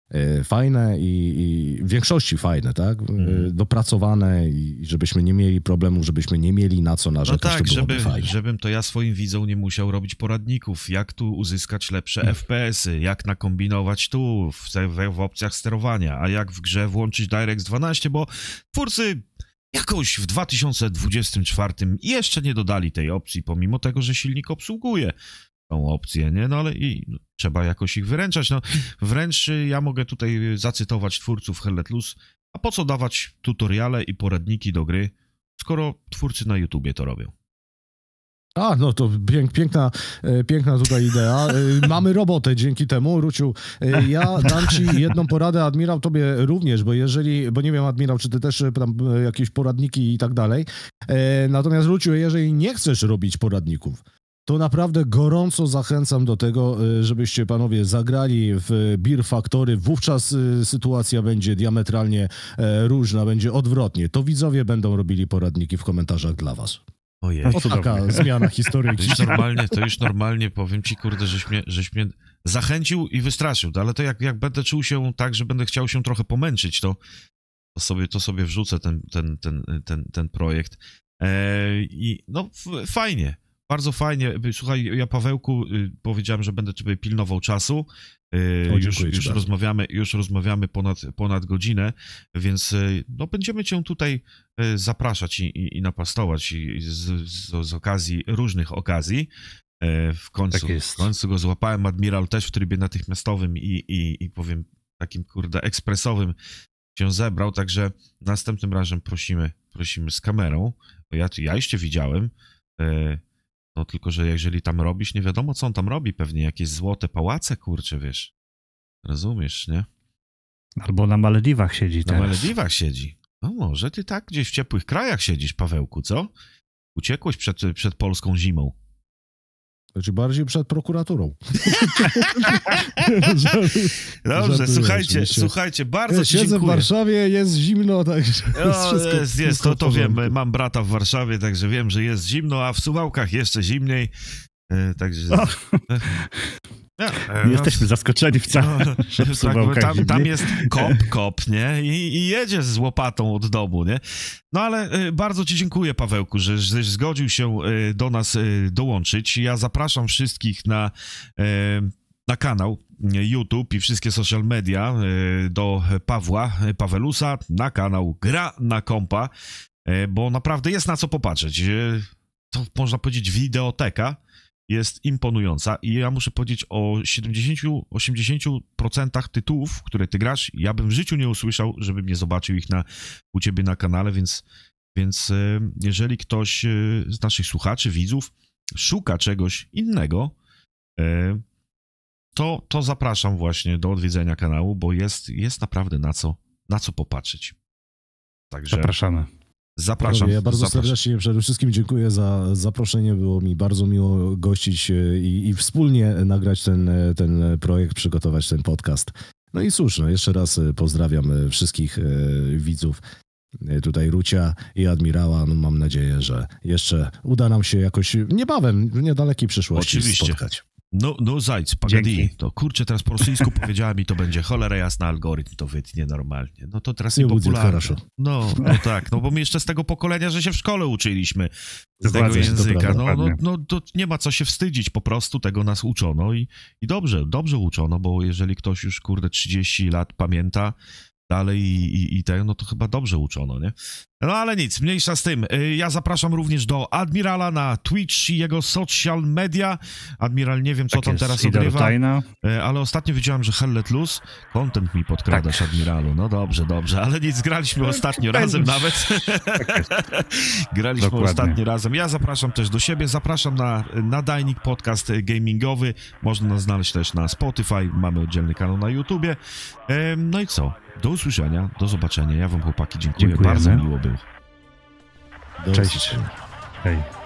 e, fajne i, i w większości fajne, tak? Mm. Dopracowane i żebyśmy nie mieli problemów, żebyśmy nie mieli na co narzekać. No tak, to żeby, żebym to ja swoim widzom nie musiał robić poradników, jak tu uzyskać lepsze mm. FPS-y, jak nakombinować tu w, w, w opcjach sterowania, a jak w grze włączyć DirectX 12, bo twórcy Jakoś w 2024 jeszcze nie dodali tej opcji, pomimo tego, że silnik obsługuje tą opcję, nie? No ale i no, trzeba jakoś ich wyręczać. No, wręcz y, ja mogę tutaj y, zacytować twórców Hellet a po co dawać tutoriale i poradniki do gry, skoro twórcy na YouTubie to robią? A, no to pięk, piękna, e, piękna tutaj idea. E, mamy robotę dzięki temu, Ruciu. E, ja dam ci jedną poradę, Admirał, tobie również, bo jeżeli, bo nie wiem, Admirał, czy ty też tam jakieś poradniki i tak dalej. Natomiast, Ruciu, jeżeli nie chcesz robić poradników, to naprawdę gorąco zachęcam do tego, żebyście panowie zagrali w Beer Factory. Wówczas sytuacja będzie diametralnie różna, będzie odwrotnie. To widzowie będą robili poradniki w komentarzach dla was. Ojej. O, no taka zmiana historii. To już normalnie, to już normalnie powiem ci, kurde, żeś mnie, żeś mnie zachęcił i wystraszył, no, ale to jak, jak będę czuł się tak, że będę chciał się trochę pomęczyć, to, to, sobie, to sobie wrzucę ten, ten, ten, ten, ten projekt. Eee, I no fajnie, bardzo fajnie. Słuchaj, ja Pawełku y, powiedziałem, że będę tutaj pilnował czasu. E, o, już, już rozmawiamy, już rozmawiamy ponad, ponad godzinę, więc e, no, będziemy Cię tutaj e, zapraszać i, i, i napastować i z, z, z okazji, różnych okazji. W końcu, tak w końcu go złapałem, admiral też w trybie natychmiastowym i, i, i powiem takim kurde ekspresowym się zebrał, także następnym razem prosimy, prosimy z kamerą. Ja, ja jeszcze widziałem. No tylko, że jeżeli tam robisz, nie wiadomo co on tam robi, pewnie jakieś złote pałace, kurczę, wiesz. Rozumiesz, nie? Albo na Malediwach siedzi na teraz. Na Malediwach siedzi. No może ty tak gdzieś w ciepłych krajach siedzisz, Pawełku, co? Uciekłeś przed, przed polską zimą. Znaczy bardziej przed prokuraturą. Dobrze, słuchajcie, słuchajcie, bardzo ja, ci Siedzę w Warszawie, jest zimno, także no, jest wszystko. Jest, jest to, to wiem, mam brata w Warszawie, także wiem, że jest zimno, a w Suwałkach jeszcze zimniej, e, także... Nie, no. jesteśmy zaskoczeni wcale. No, no tak, tam, tam, jest kop, kop, nie? I, I, jedziesz z łopatą od domu, nie? No ale y, bardzo ci dziękuję, Pawełku, że, że zgodził się y, do nas y, dołączyć. Ja zapraszam wszystkich na, na kanał YouTube i wszystkie social media do Pawła, Pawelusa, na kanał Gra na Kompa, bo naprawdę jest na co popatrzeć. To można powiedzieć wideoteka jest imponująca i ja muszę powiedzieć o 70-80% tytułów, które ty grasz, ja bym w życiu nie usłyszał, żebym nie zobaczył ich na, u ciebie na kanale, więc, więc e, jeżeli ktoś e, z naszych słuchaczy, widzów szuka czegoś innego, e, to, to zapraszam właśnie do odwiedzenia kanału, bo jest, jest naprawdę na co, na co popatrzeć. Także... Zapraszamy. Zapraszam. ja bardzo zapraszam. serdecznie przede wszystkim dziękuję za zaproszenie. Było mi bardzo miło gościć e, i, i, wspólnie nagrać ten, e, ten projekt, przygotować ten podcast. No i cóż, no jeszcze raz e, pozdrawiam wszystkich widzów. Tutaj Rucia i Admirała. No mam nadzieję, że jeszcze uda nam się jakoś niebawem, w niedalekiej przyszłości Oczywiście. spotkać. No, no Zajc, pagadi. To kurczę, teraz po rosyjsku powiedziałem i to będzie cholera jasna, algorytm to wytnie normalnie. No to teraz nie popularne. No, no tak, no bo my jeszcze z tego pokolenia, że się w szkole uczyliśmy z tego języka. No, no, no to nie ma co się wstydzić, po prostu tego nas uczono i, i dobrze, dobrze uczono, bo jeżeli ktoś już, kurde, 30 lat pamięta, dalej i, i, i tak, no to chyba dobrze uczono, nie? No ale nic, mniejsza z tym. Y, ja zapraszam również do Admirala na Twitch i jego social media. Admiral, nie wiem, co tak tam jest. teraz odgrywa, y, ale ostatnio widziałem, że Hell Let Loose. Content mi podkradasz, tak. Admiralu. No dobrze, dobrze, ale nic, graliśmy tak ostatnio razem nawet. Tak graliśmy Dokładnie. ostatnio razem. Ja zapraszam też do siebie, zapraszam na nadajnik podcast gamingowy. Można nas znaleźć też na Spotify, mamy oddzielny kanał na YouTubie. No i co? Do usłyszenia, do zobaczenia. Ja wam chłopaki dziękuję. Dziękujemy. Bardzo miło było. Do Cześć. Usłyszenia. Hej.